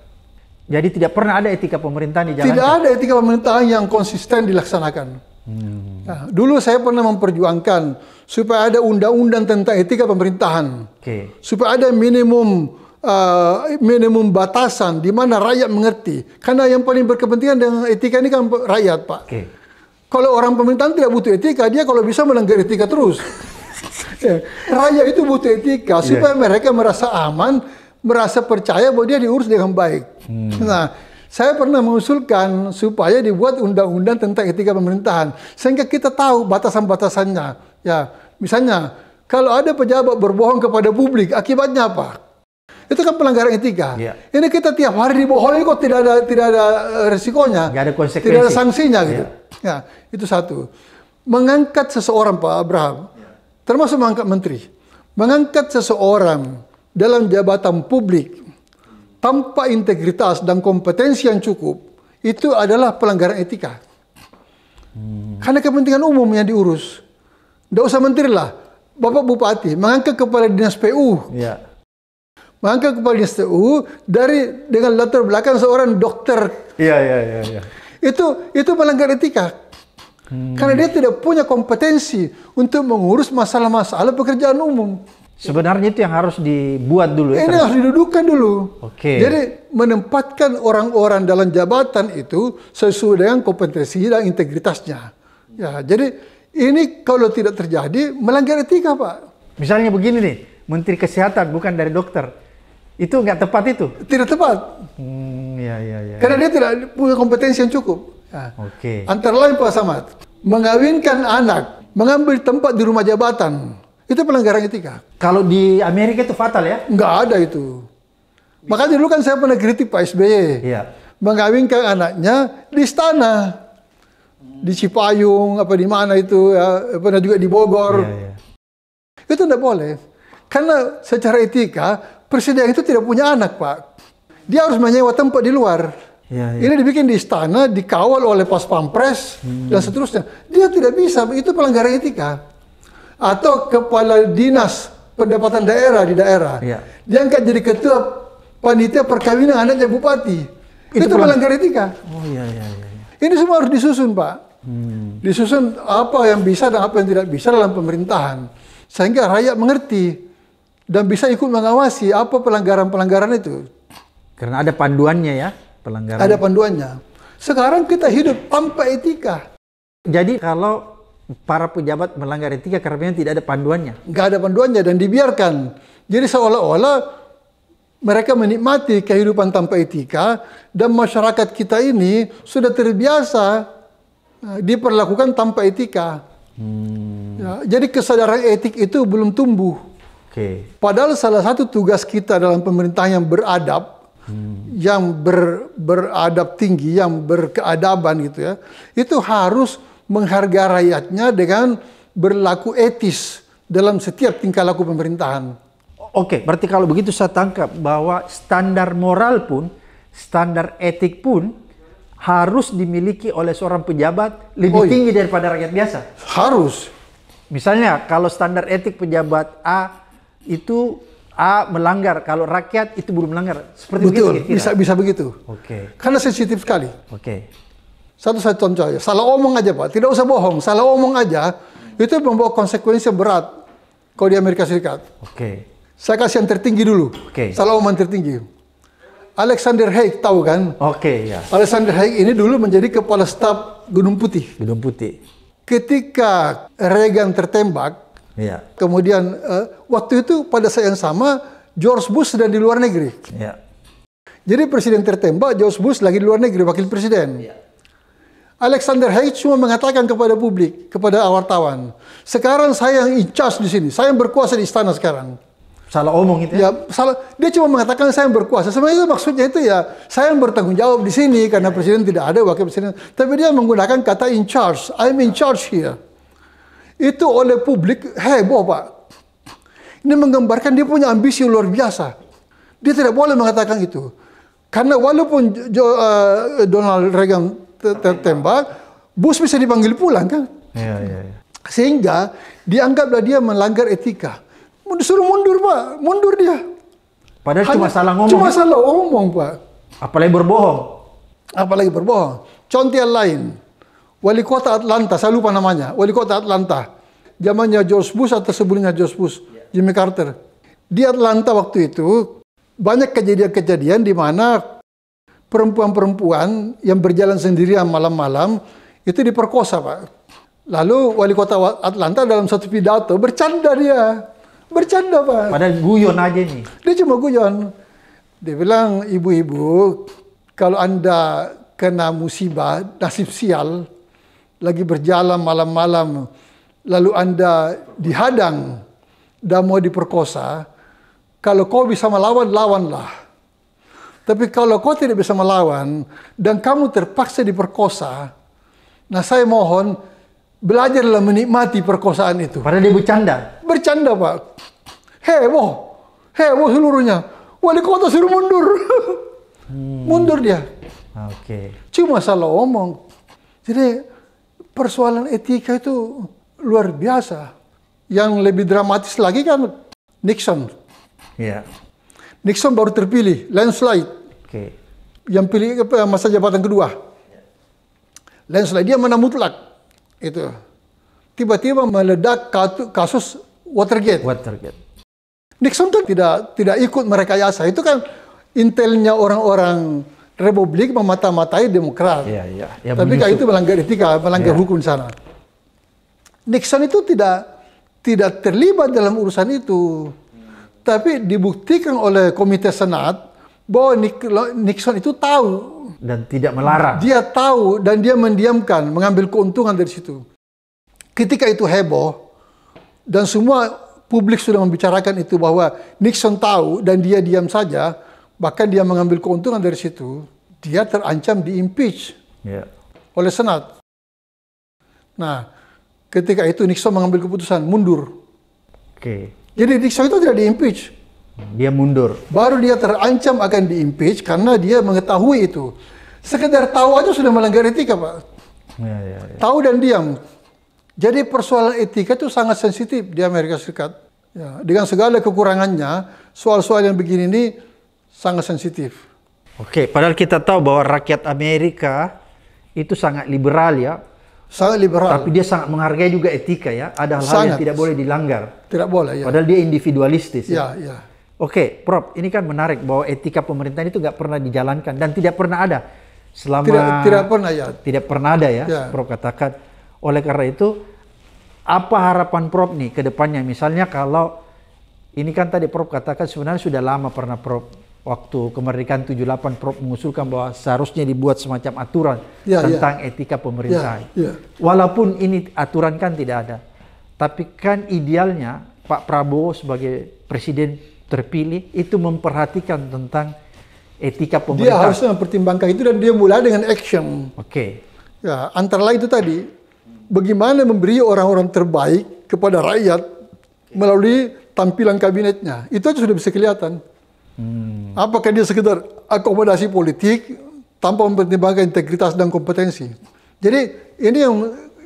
Jadi tidak pernah ada etika pemerintahan di jalan. Tidak ada etika pemerintahan yang konsisten dilaksanakan. Hmm. Nah, dulu saya pernah memperjuangkan supaya ada undang-undang tentang etika pemerintahan. Okay. Supaya ada minimum uh, minimum batasan di mana rakyat mengerti. Karena yang paling berkepentingan dengan etika ini kan rakyat, Pak. Okay. Kalau orang pemerintahan tidak butuh etika, dia kalau bisa melanggar etika terus. Eh, rakyat itu butuh etika supaya yeah. mereka merasa aman, merasa percaya bahwa dia diurus dengan baik. Hmm. Nah, saya pernah mengusulkan supaya dibuat undang-undang tentang etika pemerintahan sehingga kita tahu batasan-batasannya. Ya, misalnya kalau ada pejabat berbohong kepada publik, akibatnya apa? Itu kan pelanggaran etika. Ya. Ini kita tiap hari dibohongi kok tidak ada tidak ada eh, resikonya, ada konsekuensi. tidak ada sanksinya gitu. Ya. ya, itu satu. Mengangkat seseorang Pak Abraham, ya. termasuk mengangkat menteri, mengangkat seseorang dalam jabatan publik tanpa integritas dan kompetensi yang cukup itu adalah pelanggaran etika. Hmm. Karena kepentingan umum yang diurus. Tidak usah menteri lah. Bapak Bupati mengangkat kepala dinas PU. Ya. Mengangkat kepala dinas PU dari dengan latar belakang seorang dokter. Iya, iya, iya. Ya. Itu itu melanggar etika. Hmm. Karena dia tidak punya kompetensi untuk mengurus masalah-masalah pekerjaan umum. Sebenarnya itu yang harus dibuat dulu. Ya, Ini harus didudukkan dulu. Oke. Okay. Jadi menempatkan orang-orang dalam jabatan itu sesuai dengan kompetensi dan integritasnya. Ya, jadi ini kalau tidak terjadi melanggar etika, Pak. Misalnya begini nih, Menteri Kesehatan bukan dari dokter, itu nggak tepat itu? Tidak tepat. Hmm, ya, ya, ya. Karena dia tidak punya kompetensi yang cukup. Ya. Oke. Okay. Antara lain Pak Samad, mengawinkan anak, mengambil tempat di rumah jabatan itu pelanggaran etika. Kalau di Amerika itu fatal ya? Enggak ada itu. Makanya dulu kan saya pernah kritik Pak SBY. Iya. Mengawinkan anaknya di istana. Di Cipayung, apa di mana itu, ya, pernah juga di Bogor. Iya, iya. Itu tidak boleh. Karena secara etika, presiden itu tidak punya anak, Pak. Dia harus menyewa tempat di luar. Ya, ya. Ini dibikin di istana, dikawal oleh pas pampres hmm. dan seterusnya. Dia tidak bisa, itu pelanggaran etika atau kepala dinas pendapatan daerah di daerah ya. diangkat jadi ketua panitia perkawinan anaknya bupati itu, itu melanggar etika oh iya, iya iya iya ini semua harus disusun pak hmm. disusun apa yang bisa dan apa yang tidak bisa dalam pemerintahan sehingga rakyat mengerti dan bisa ikut mengawasi apa pelanggaran-pelanggaran itu karena ada panduannya ya pelanggaran ada panduannya sekarang kita hidup tanpa etika jadi kalau para pejabat melanggar etika karena memang tidak ada panduannya. Nggak ada panduannya dan dibiarkan. Jadi seolah-olah mereka menikmati kehidupan tanpa etika dan masyarakat kita ini sudah terbiasa eh, diperlakukan tanpa etika. Hmm. Ya, jadi kesadaran etik itu belum tumbuh. Okay. Padahal salah satu tugas kita dalam pemerintah yang beradab hmm. yang ber, beradab tinggi, yang berkeadaban gitu ya, itu harus menghargai rakyatnya dengan berlaku etis dalam setiap tingkah laku pemerintahan. Oke, berarti kalau begitu saya tangkap bahwa standar moral pun, standar etik pun harus dimiliki oleh seorang pejabat lebih oh, iya. tinggi daripada rakyat biasa. Harus. Misalnya kalau standar etik pejabat A itu A melanggar, kalau rakyat itu belum melanggar. Seperti Betul, begitu, kira bisa bisa begitu. Oke. Okay. Karena sensitif sekali. Oke. Okay. Satu satu contoh aja. Salah omong aja Pak. Tidak usah bohong. Salah omong aja. Itu membawa konsekuensi berat. Kalau di Amerika Serikat. Oke. Okay. Saya kasih yang tertinggi dulu. Oke. Okay. Salah omong tertinggi. Alexander Haig tahu kan? Oke okay, ya. Alexander Haig ini dulu menjadi kepala staf Gunung Putih. Gunung Putih. Ketika Reagan tertembak, ya. kemudian uh, waktu itu pada saat yang sama George Bush sedang di luar negeri. Ya. Jadi presiden tertembak, George Bush lagi di luar negeri, wakil presiden. Ya. Alexander Haig cuma mengatakan kepada publik, kepada wartawan, sekarang saya yang in charge di sini, saya yang berkuasa di istana sekarang. Salah omong itu ya? ya salah. Dia cuma mengatakan saya yang berkuasa. Sebenarnya itu maksudnya itu ya, saya yang bertanggung jawab di sini karena presiden tidak ada, wakil presiden. Tapi dia menggunakan kata in charge, I'm in charge here. Itu oleh publik heboh Pak. Ini menggambarkan dia punya ambisi luar biasa. Dia tidak boleh mengatakan itu. Karena walaupun eh, Donald Reagan tertembak, bos bisa dipanggil pulang kan? Ya, ya, ya. Sehingga dianggaplah dia melanggar etika. Disuruh mundur pak, mundur dia. Padahal Hanya, cuma salah ngomong. Cuma kan? salah ngomong pak. Apalagi berbohong. Apalagi berbohong. Contoh yang lain, wali kota Atlanta, saya lupa namanya, wali kota Atlanta, zamannya George Bush atau sebelumnya George Bush, iya. Jimmy Carter. Di Atlanta waktu itu banyak kejadian-kejadian di mana perempuan-perempuan yang berjalan sendirian malam-malam itu diperkosa, Pak. Lalu wali kota Atlanta dalam satu pidato bercanda dia. Bercanda, Pak. Padahal guyon aja nih. Dia cuma guyon. Dia bilang, ibu-ibu, kalau Anda kena musibah, nasib sial, lagi berjalan malam-malam, lalu Anda dihadang dan mau diperkosa, kalau kau bisa melawan, lawanlah tapi kalau kau tidak bisa melawan dan kamu terpaksa diperkosa, nah saya mohon belajarlah menikmati perkosaan itu. Padahal dia bercanda. Bercanda pak. Heboh, heboh seluruhnya. Wali kota suruh mundur, hmm. mundur dia. Oke. Okay. Cuma salah omong. Jadi persoalan etika itu luar biasa. Yang lebih dramatis lagi kan Nixon. Iya. Yeah Nixon baru terpilih, landslide. Okay. Yang pilih masa jabatan kedua. Landslide, dia menang mutlak. Itu. Tiba-tiba meledak kasus Watergate. Watergate. Nixon kan tidak tidak ikut merekayasa. Itu kan intelnya orang-orang Republik memata-matai Demokrat. Ya, Tapi kan itu melanggar etika, melanggar ya. hukum sana. Nixon itu tidak tidak terlibat dalam urusan itu. Tapi dibuktikan oleh Komite Senat bahwa Nixon itu tahu dan tidak melarang. Dia tahu dan dia mendiamkan, mengambil keuntungan dari situ. Ketika itu heboh dan semua publik sudah membicarakan itu bahwa Nixon tahu dan dia diam saja, bahkan dia mengambil keuntungan dari situ, dia terancam impeach yeah. oleh Senat. Nah, ketika itu Nixon mengambil keputusan mundur. Oke. Okay. Jadi Rick itu tidak diimpeach. Dia mundur. Baru dia terancam akan diimpeach karena dia mengetahui itu. Sekedar tahu aja sudah melanggar etika, Pak. Ya, ya, ya. Tahu dan diam. Jadi persoalan etika itu sangat sensitif di Amerika Serikat. Ya, dengan segala kekurangannya, soal-soal yang begini ini sangat sensitif. Oke, padahal kita tahu bahwa rakyat Amerika itu sangat liberal ya Sangat liberal. Tapi dia sangat menghargai juga etika ya. Ada hal-hal yang tidak boleh dilanggar. Tidak boleh ya. Padahal dia individualistis ya. ya, ya. Oke, Prof, ini kan menarik bahwa etika pemerintahan itu nggak pernah dijalankan dan tidak pernah ada selama tidak, tidak pernah ya. Tidak pernah ada ya, ya. Prof katakan. Oleh karena itu, apa harapan Prof nih ke depannya? Misalnya kalau ini kan tadi Prof katakan sebenarnya sudah lama pernah Prof waktu kemerdekaan 78 Prof mengusulkan bahwa seharusnya dibuat semacam aturan ya, ya. tentang ya. etika pemerintah. Ya, ya. Walaupun ini aturan kan tidak ada, tapi kan idealnya Pak Prabowo sebagai presiden terpilih itu memperhatikan tentang etika pemerintah. Dia harus mempertimbangkan itu dan dia mulai dengan action. Oke. Okay. Ya, antara lain itu tadi bagaimana memberi orang-orang terbaik kepada rakyat melalui tampilan kabinetnya. Itu aja sudah bisa kelihatan. Hmm. Apakah dia sekedar akomodasi politik tanpa mempertimbangkan integritas dan kompetensi? Jadi ini yang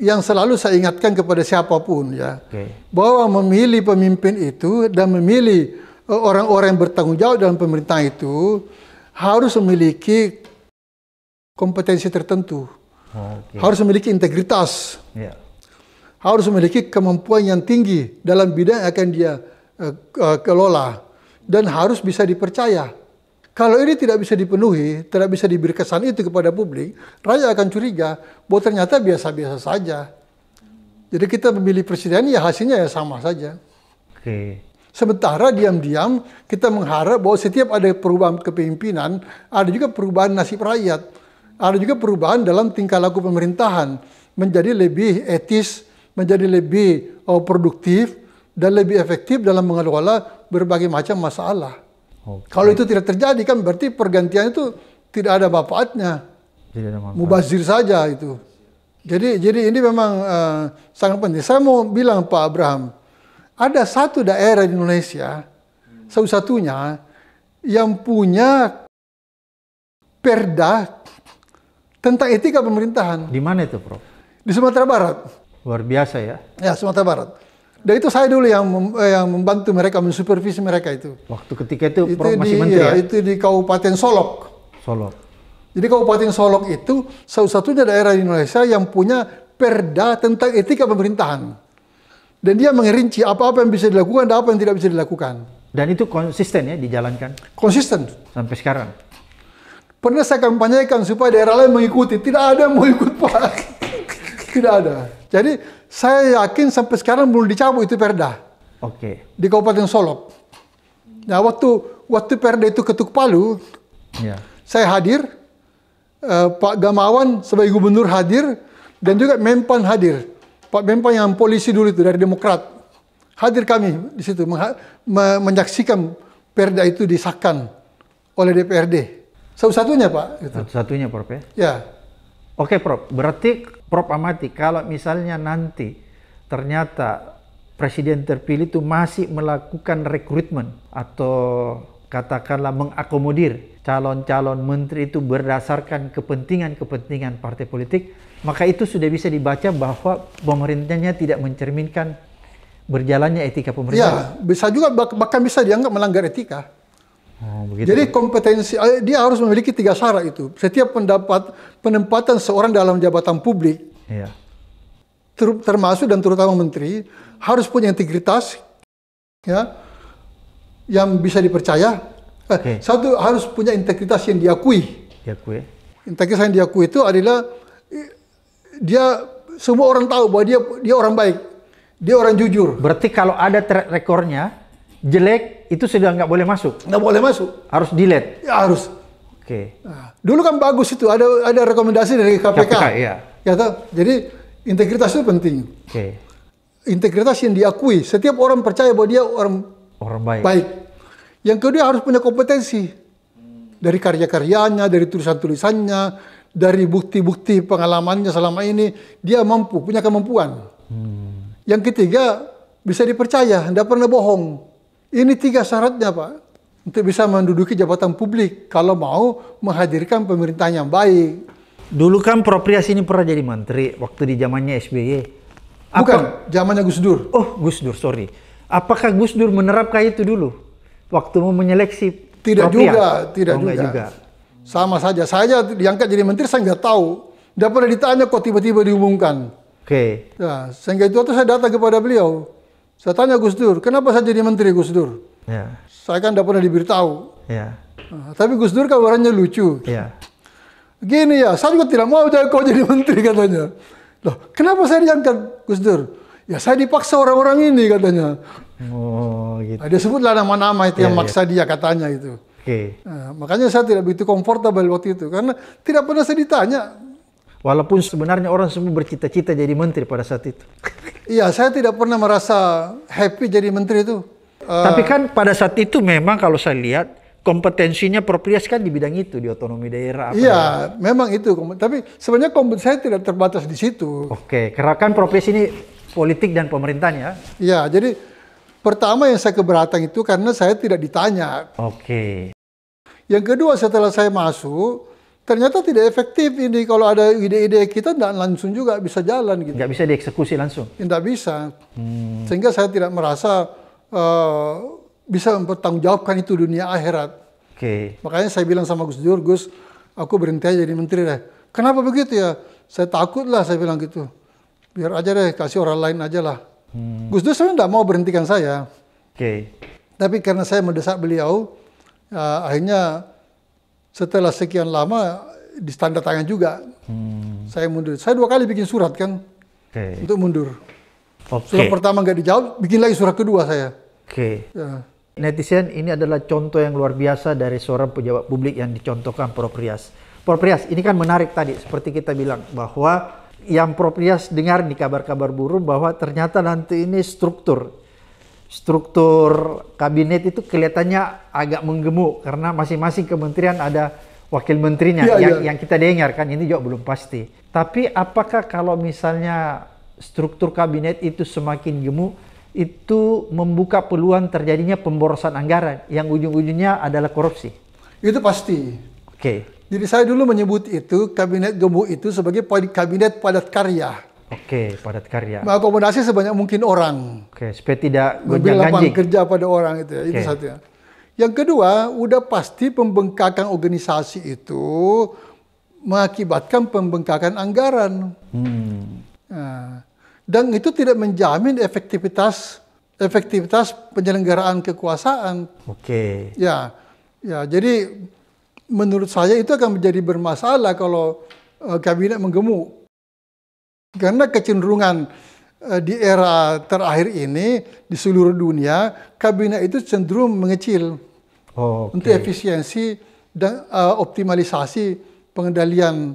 yang selalu saya ingatkan kepada siapapun ya okay. bahwa memilih pemimpin itu dan memilih e, orang-orang yang bertanggung jawab dalam pemerintah itu harus memiliki kompetensi tertentu, okay. harus memiliki integritas, yeah. harus memiliki kemampuan yang tinggi dalam bidang yang akan dia uh, uh, kelola dan harus bisa dipercaya. Kalau ini tidak bisa dipenuhi, tidak bisa diberi kesan itu kepada publik, rakyat akan curiga bahwa ternyata biasa-biasa saja. Jadi kita memilih presiden ya hasilnya ya sama saja. Oke. Sementara diam-diam kita mengharap bahwa setiap ada perubahan kepemimpinan, ada juga perubahan nasib rakyat, ada juga perubahan dalam tingkah laku pemerintahan menjadi lebih etis, menjadi lebih oh, produktif dan lebih efektif dalam mengelola berbagai macam masalah. Okay. Kalau itu tidak terjadi kan berarti pergantian itu tidak ada manfaatnya. Mubazir saja itu. Jadi jadi ini memang uh, sangat penting. Saya mau bilang Pak Abraham, ada satu daerah di Indonesia satu-satunya yang punya perda tentang etika pemerintahan. Di mana itu, Prof? Di Sumatera Barat. Luar biasa ya. Ya, Sumatera Barat. Dan itu saya dulu yang mem, eh, yang membantu mereka mensupervisi mereka itu. Waktu ketika itu, itu masih di, menteri ya, ya? Itu di Kabupaten Solok. Solok. Jadi Kabupaten Solok itu satu-satunya daerah di Indonesia yang punya perda tentang etika pemerintahan. Dan dia mengerinci apa-apa yang bisa dilakukan dan apa yang tidak bisa dilakukan. Dan itu konsisten ya dijalankan? Konsisten. Sampai sekarang? Pernah saya kampanyekan supaya daerah lain mengikuti. Tidak ada yang mau ikut Pak. tidak ada. Jadi saya yakin sampai sekarang belum dicabut itu perda. Oke. Okay. Di Kabupaten Solok. Nah waktu waktu perda itu ketuk palu, yeah. saya hadir, uh, Pak Gamawan sebagai gubernur hadir, dan juga Mempan hadir. Pak Mempan yang polisi dulu itu dari Demokrat. Hadir kami di situ menyaksikan perda itu disahkan oleh DPRD. Satu-satunya Pak. Gitu. Satu-satunya Prof ya? Ya. Oke Prof, berarti Prof amati kalau misalnya nanti ternyata presiden terpilih itu masih melakukan rekrutmen atau katakanlah mengakomodir calon-calon menteri itu berdasarkan kepentingan-kepentingan partai politik, maka itu sudah bisa dibaca bahwa pemerintahnya tidak mencerminkan berjalannya etika pemerintah. Ya, bisa juga bahkan bisa dianggap melanggar etika. Oh, Jadi kompetensi eh, dia harus memiliki tiga syarat itu. Setiap pendapat penempatan seorang dalam jabatan publik, iya. ter, termasuk dan terutama menteri, harus punya integritas, ya, yang bisa dipercaya. Eh, okay. satu harus punya integritas yang diakui. Diakui. Integritas yang diakui itu adalah eh, dia semua orang tahu bahwa dia dia orang baik, dia orang jujur. Berarti kalau ada track rekornya, jelek itu sudah nggak boleh masuk. Nggak boleh masuk. Harus delete. Ya, harus. Oke. Okay. Nah, dulu kan bagus itu ada ada rekomendasi dari KPK. KPK iya. Ya toh? Jadi integritas itu penting. Oke. Okay. Integritas yang diakui. Setiap orang percaya bahwa dia orang orang baik. Baik. Yang kedua harus punya kompetensi dari karya-karyanya, dari tulisan-tulisannya, dari bukti-bukti pengalamannya selama ini dia mampu punya kemampuan. Hmm. Yang ketiga bisa dipercaya, tidak pernah bohong. Ini tiga syaratnya Pak. Untuk bisa menduduki jabatan publik kalau mau menghadirkan pemerintahan yang baik. Dulu kan Proprias ini pernah jadi menteri waktu di zamannya SBY. Apa? Bukan, zamannya Gus Dur. Oh, Gus Dur, sorry. Apakah Gus Dur menerapkan itu dulu? Waktu mau menyeleksi Tidak Propria? juga, tidak oh, juga. juga. Sama saja. Saya diangkat jadi menteri, saya nggak tahu. Tidak pernah ditanya kok tiba-tiba diumumkan. Oke. Okay. Ya, nah, sehingga itu saya datang kepada beliau. Saya tanya Gus Dur, kenapa saya jadi menteri Gus Dur? Yeah. Saya kan tidak pernah diberitahu. Yeah. Nah, tapi Gus Dur kabarannya lucu. Yeah. Gini ya, saya juga tidak mau kau jadi menteri katanya. Loh, kenapa saya diangkat Gus Dur? Ya saya dipaksa orang-orang ini katanya. Oh, gitu. Nah, dia sebutlah nama-nama itu yeah, yang ya. maksa dia katanya itu. Okay. Nah, makanya saya tidak begitu comfortable waktu itu karena tidak pernah saya ditanya Walaupun sebenarnya orang semua bercita-cita jadi menteri pada saat itu. Iya, saya tidak pernah merasa happy jadi menteri itu. Eh, Tapi kan pada saat itu memang kalau saya lihat kompetensinya Proprias kan di bidang itu di otonomi daerah. Iya, memang itu. Tapi sebenarnya kompetensi saya tidak terbatas di situ. Oke, karena kan Proprias ini politik dan pemerintahan ya. Iya, jadi pertama yang saya keberatan itu karena saya tidak ditanya. Oke. Yang kedua setelah saya masuk, ternyata tidak efektif ini kalau ada ide-ide kita tidak langsung juga bisa jalan gitu. Nggak bisa dieksekusi langsung. Tidak bisa. Hmm. Sehingga saya tidak merasa uh, bisa mempertanggungjawabkan itu dunia akhirat. Oke. Okay. Makanya saya bilang sama Gus Dur, Gus, aku berhenti aja jadi menteri deh. Kenapa begitu ya? Saya takut lah, saya bilang gitu. Biar aja deh, kasih orang lain aja lah. Hmm. Gus Dur sebenarnya tidak mau berhentikan saya. Oke. Okay. Tapi karena saya mendesak beliau, uh, akhirnya setelah sekian lama di standar tangan juga. Hmm. Saya mundur. Saya dua kali bikin surat kan okay. untuk mundur. Okay. Surat pertama nggak dijawab, bikin lagi surat kedua saya. Oke. Okay. Ya. Netizen ini adalah contoh yang luar biasa dari seorang pejabat publik yang dicontohkan Proprias. Proprias ini kan menarik tadi seperti kita bilang bahwa yang Proprias dengar di kabar-kabar burung bahwa ternyata nanti ini struktur struktur kabinet itu kelihatannya agak menggemuk karena masing-masing kementerian ada wakil menterinya ya, yang, ya. yang kita dengar kan ini juga belum pasti. Tapi apakah kalau misalnya struktur kabinet itu semakin gemuk itu membuka peluang terjadinya pemborosan anggaran yang ujung-ujungnya adalah korupsi? Itu pasti. Oke. Okay. Jadi saya dulu menyebut itu kabinet gemuk itu sebagai kabinet padat karya. Oke, padat karya. Mengakomodasi sebanyak mungkin orang. Oke, supaya tidak gonjang ganjing. kerja pada orang itu ya. Itu satu ya. Yang kedua, udah pasti pembengkakan organisasi itu mengakibatkan pembengkakan anggaran. Hmm. Nah, dan itu tidak menjamin efektivitas efektivitas penyelenggaraan kekuasaan. Oke. Ya, ya. Jadi menurut saya itu akan menjadi bermasalah kalau uh, kabinet menggemuk. Karena kecenderungan eh, di era terakhir ini di seluruh dunia kabinet itu cenderung mengecil oh, okay. untuk efisiensi dan uh, optimalisasi pengendalian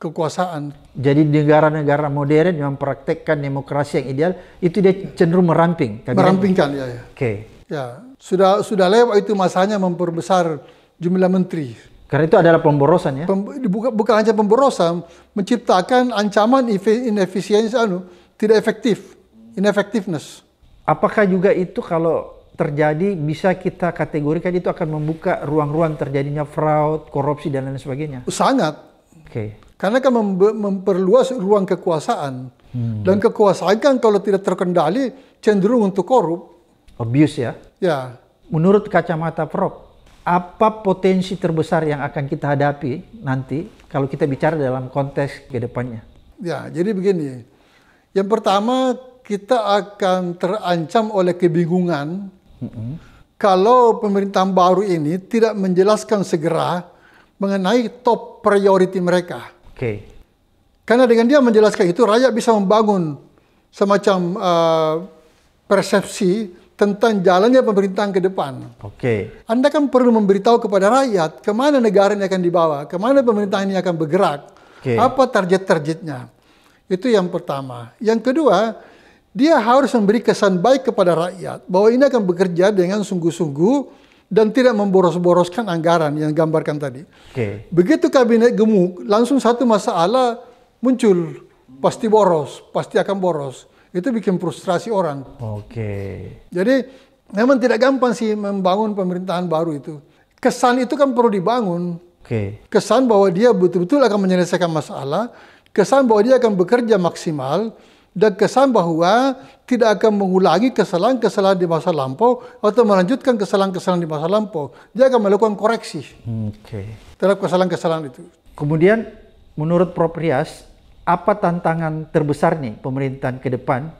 kekuasaan. Jadi negara-negara modern yang mempraktekkan demokrasi yang ideal itu dia cenderung meramping. Kabinet. Merampingkan ya. ya. Oke. Okay. Ya sudah sudah lewat itu masanya memperbesar jumlah menteri. Karena itu adalah pemborosan ya. Pem, bukan, bukan hanya pemborosan, menciptakan ancaman inefisiensi anu, tidak efektif, ineffectiveness. Apakah juga itu kalau terjadi bisa kita kategorikan itu akan membuka ruang-ruang terjadinya fraud, korupsi dan lain sebagainya? Sangat. Oke. Okay. Karena kan mem memperluas ruang kekuasaan. Hmm. Dan kekuasaan kan kalau tidak terkendali cenderung untuk korup. Abuse ya? Ya. Menurut kacamata Prof, apa potensi terbesar yang akan kita hadapi nanti kalau kita bicara dalam konteks ke depannya? Ya, jadi begini. Yang pertama, kita akan terancam oleh kebingungan mm -hmm. kalau pemerintahan baru ini tidak menjelaskan segera mengenai top priority mereka. Oke. Okay. Karena dengan dia menjelaskan itu, rakyat bisa membangun semacam uh, persepsi tentang jalannya pemerintahan ke depan. Oke. Okay. Anda kan perlu memberitahu kepada rakyat kemana negara ini akan dibawa, kemana pemerintahan ini akan bergerak, okay. apa target-targetnya. Itu yang pertama. Yang kedua, dia harus memberi kesan baik kepada rakyat bahwa ini akan bekerja dengan sungguh-sungguh dan tidak memboros-boroskan anggaran yang gambarkan tadi. Okay. Begitu kabinet gemuk, langsung satu masalah muncul, pasti boros, pasti akan boros itu bikin frustrasi orang. Oke. Okay. Jadi memang tidak gampang sih membangun pemerintahan baru itu. Kesan itu kan perlu dibangun. Oke. Okay. Kesan bahwa dia betul-betul akan menyelesaikan masalah, kesan bahwa dia akan bekerja maksimal dan kesan bahwa tidak akan mengulangi kesalahan-kesalahan di masa lampau atau melanjutkan kesalahan-kesalahan di masa lampau. Dia akan melakukan koreksi okay. terhadap kesalahan-kesalahan itu. Kemudian menurut Rias apa tantangan terbesar nih pemerintahan ke depan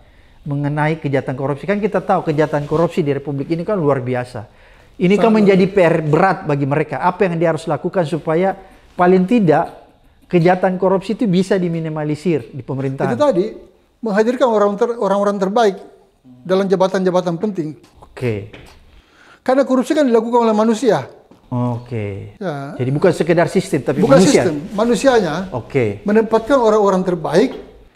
mengenai kejahatan korupsi? Kan kita tahu kejahatan korupsi di Republik ini kan luar biasa. Ini kan menjadi PR berat bagi mereka. Apa yang dia harus lakukan supaya paling tidak kejahatan korupsi itu bisa diminimalisir di pemerintahan? Itu tadi menghadirkan orang orang ter, terbaik dalam jabatan-jabatan penting. Oke. Okay. Karena korupsi kan dilakukan oleh manusia. Oke. Okay. Ya. Jadi bukan sekedar sistem, tapi bukan manusia. sistem, manusianya. Oke. Okay. Menempatkan orang-orang terbaik.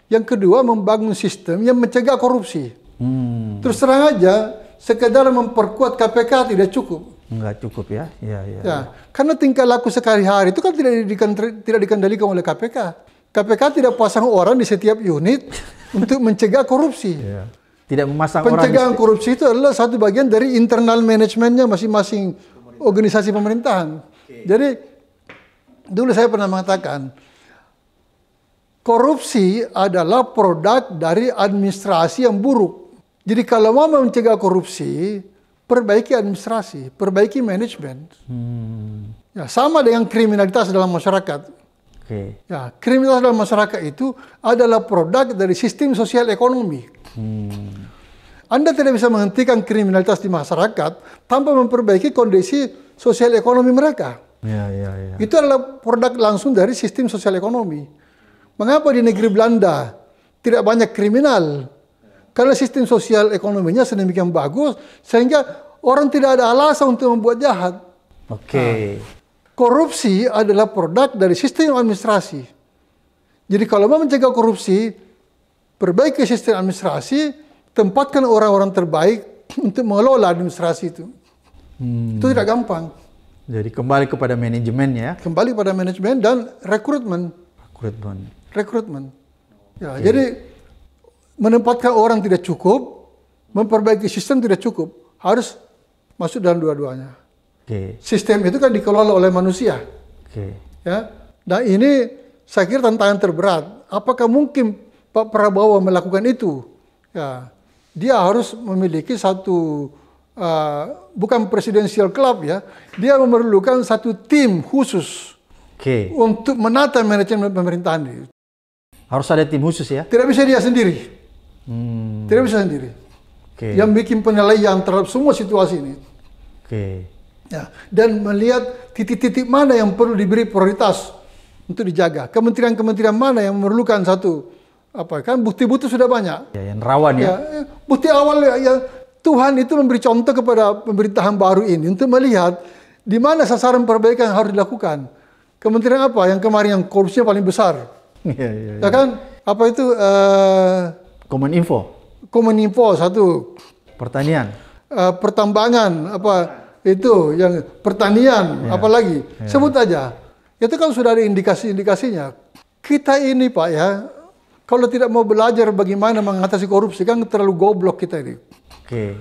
Yang kedua membangun sistem yang mencegah korupsi. Hmm. Terus terang aja, sekedar memperkuat KPK tidak cukup. Enggak cukup ya. Iya, iya, ya, ya. ya. Karena tingkah laku sehari-hari itu kan tidak tidak dikendalikan oleh KPK. KPK tidak pasang orang di setiap unit untuk mencegah korupsi. Ya. Tidak memasang Pencegahan orang. Pencegahan korupsi itu adalah satu bagian dari internal manajemennya masing-masing organisasi pemerintahan. Okay. Jadi dulu saya pernah mengatakan korupsi adalah produk dari administrasi yang buruk. Jadi kalau mau mencegah korupsi, perbaiki administrasi, perbaiki manajemen. Hmm. Ya, sama dengan kriminalitas dalam masyarakat. Okay. Ya, kriminalitas dalam masyarakat itu adalah produk dari sistem sosial ekonomi. Hmm. Anda tidak bisa menghentikan kriminalitas di masyarakat tanpa memperbaiki kondisi sosial ekonomi mereka. Ya, ya, ya. Itu adalah produk langsung dari sistem sosial ekonomi. Mengapa di negeri Belanda tidak banyak kriminal? Karena sistem sosial ekonominya sedemikian bagus sehingga orang tidak ada alasan untuk membuat jahat. Oke. Okay. Nah, korupsi adalah produk dari sistem administrasi. Jadi kalau mau mencegah korupsi, perbaiki sistem administrasi, tempatkan orang-orang terbaik untuk mengelola administrasi itu. Hmm. Itu tidak gampang. Jadi kembali kepada manajemen ya. Kembali kepada manajemen dan rekrutmen. Rekrutmen. Rekrutmen. Ya, okay. jadi menempatkan orang tidak cukup, memperbaiki sistem tidak cukup, harus masuk dalam dua-duanya. Okay. Sistem itu kan dikelola oleh manusia. Okay. Ya. Nah ini saya kira tantangan terberat. Apakah mungkin Pak Prabowo melakukan itu? Ya dia harus memiliki satu uh, bukan presidensial club ya, dia memerlukan satu tim khusus okay. untuk menata manajemen pemerintahan. Harus ada tim khusus ya? Tidak bisa dia sendiri, hmm. tidak bisa sendiri. Okay. Yang bikin penilaian terhadap semua situasi ini. Oke. Okay. Ya, dan melihat titik-titik mana yang perlu diberi prioritas untuk dijaga. Kementerian-kementerian mana yang memerlukan satu apa kan bukti-bukti sudah banyak. Ya, yang rawan ya. ya. ya. Bukti awal ya, ya Tuhan itu memberi contoh kepada pemerintahan baru ini untuk melihat di mana sasaran perbaikan yang harus dilakukan. Kementerian apa yang kemarin yang korupsinya paling besar? Ya, ya, ya. ya kan apa itu? Uh, eh, Kominfo. Kominfo satu. Pertanian. Uh, pertambangan apa itu yang pertanian ya, apalagi ya. sebut aja. Itu kan sudah ada indikasi-indikasinya. Kita ini Pak ya kalau tidak mau belajar bagaimana mengatasi korupsi, kan terlalu goblok kita ini. Oke. Okay.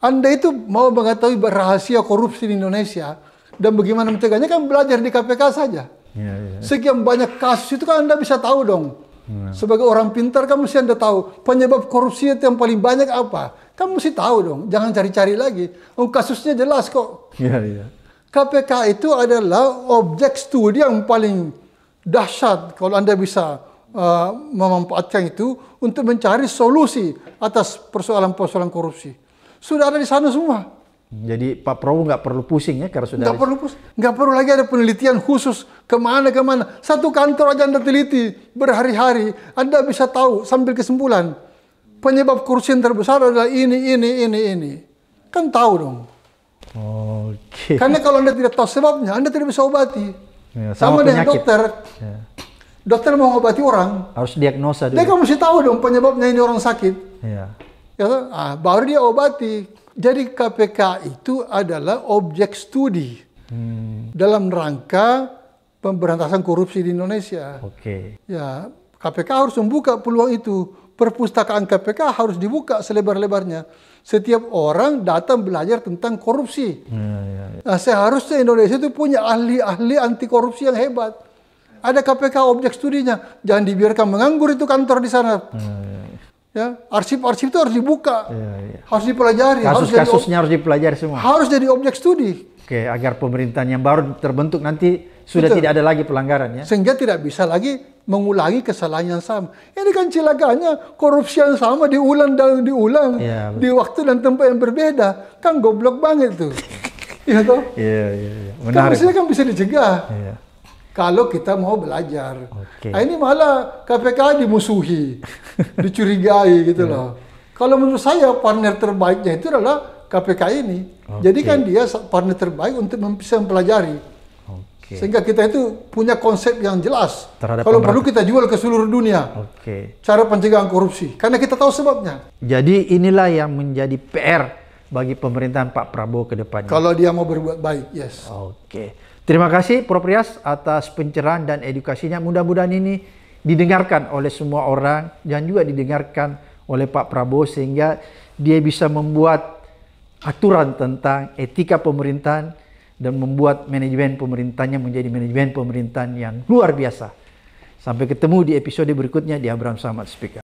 Anda itu mau mengetahui rahasia korupsi di Indonesia dan bagaimana mencegahnya kan belajar di KPK saja. Yeah, yeah. Sekian banyak kasus itu kan Anda bisa tahu dong. Yeah. Sebagai orang pintar kan mesti Anda tahu penyebab korupsi itu yang paling banyak apa. Kamu mesti tahu dong, jangan cari-cari lagi. Oh, kasusnya jelas kok. Yeah, yeah. KPK itu adalah objek studi yang paling dahsyat kalau Anda bisa uh, memanfaatkan itu untuk mencari solusi atas persoalan-persoalan korupsi. Sudah ada di sana semua. Jadi Pak Prabowo nggak perlu pusing ya karena sudah nggak perlu pusing, nggak perlu lagi ada penelitian khusus kemana kemana. Satu kantor aja anda teliti berhari-hari, anda bisa tahu sambil kesimpulan penyebab korupsi yang terbesar adalah ini ini ini ini. Kan tahu dong. Oke. Okay. Karena kalau anda tidak tahu sebabnya, anda tidak bisa obati. Ya, sama, sama dengan dokter. Ya dokter mau ngobati orang harus diagnosa Dia kan mesti tahu dong penyebabnya ini orang sakit. Ya, Ya, ah, baru dia obati. Jadi KPK itu adalah objek studi hmm. dalam rangka pemberantasan korupsi di Indonesia. Oke. Okay. Ya, KPK harus membuka peluang itu. Perpustakaan KPK harus dibuka selebar-lebarnya. Setiap orang datang belajar tentang korupsi. Ya, ya, ya. Nah, seharusnya Indonesia itu punya ahli-ahli anti korupsi yang hebat. Ada KPK objek studinya. Jangan dibiarkan menganggur itu kantor di sana. Hmm. Ya, arsip-arsip itu harus dibuka. Ya, ya. Harus dipelajari, Kasus -kasusnya harus kasusnya harus dipelajari semua. Harus jadi objek studi. Oke, agar pemerintahan yang baru terbentuk nanti sudah Betul. tidak ada lagi pelanggaran ya. Sehingga tidak bisa lagi mengulangi kesalahan yang sama. Ini kan celakanya korupsi yang sama diulang dan diulang ya, di waktu dan tempat yang berbeda. Kan goblok banget tuh. Iya toh? Iya, iya, iya. Kan mestinya kan bisa dicegah. Iya kalau kita mau belajar. Okay. Nah, ini malah KPK dimusuhi, dicurigai gitu yeah. loh. Kalau menurut saya partner terbaiknya itu adalah KPK ini. Okay. Jadi kan dia partner terbaik untuk bisa mempelajari. Okay. Sehingga kita itu punya konsep yang jelas. Terhadap kalau perlu kita jual ke seluruh dunia. Okay. Cara pencegahan korupsi. Karena kita tahu sebabnya. Jadi inilah yang menjadi PR bagi pemerintahan Pak Prabowo ke depannya. Kalau dia mau berbuat baik, yes. Oke. Okay. Terima kasih Prof. Rias atas pencerahan dan edukasinya. Mudah-mudahan ini didengarkan oleh semua orang dan juga didengarkan oleh Pak Prabowo sehingga dia bisa membuat aturan tentang etika pemerintahan dan membuat manajemen pemerintahnya menjadi manajemen pemerintahan yang luar biasa. Sampai ketemu di episode berikutnya di Abraham Samad Speaker.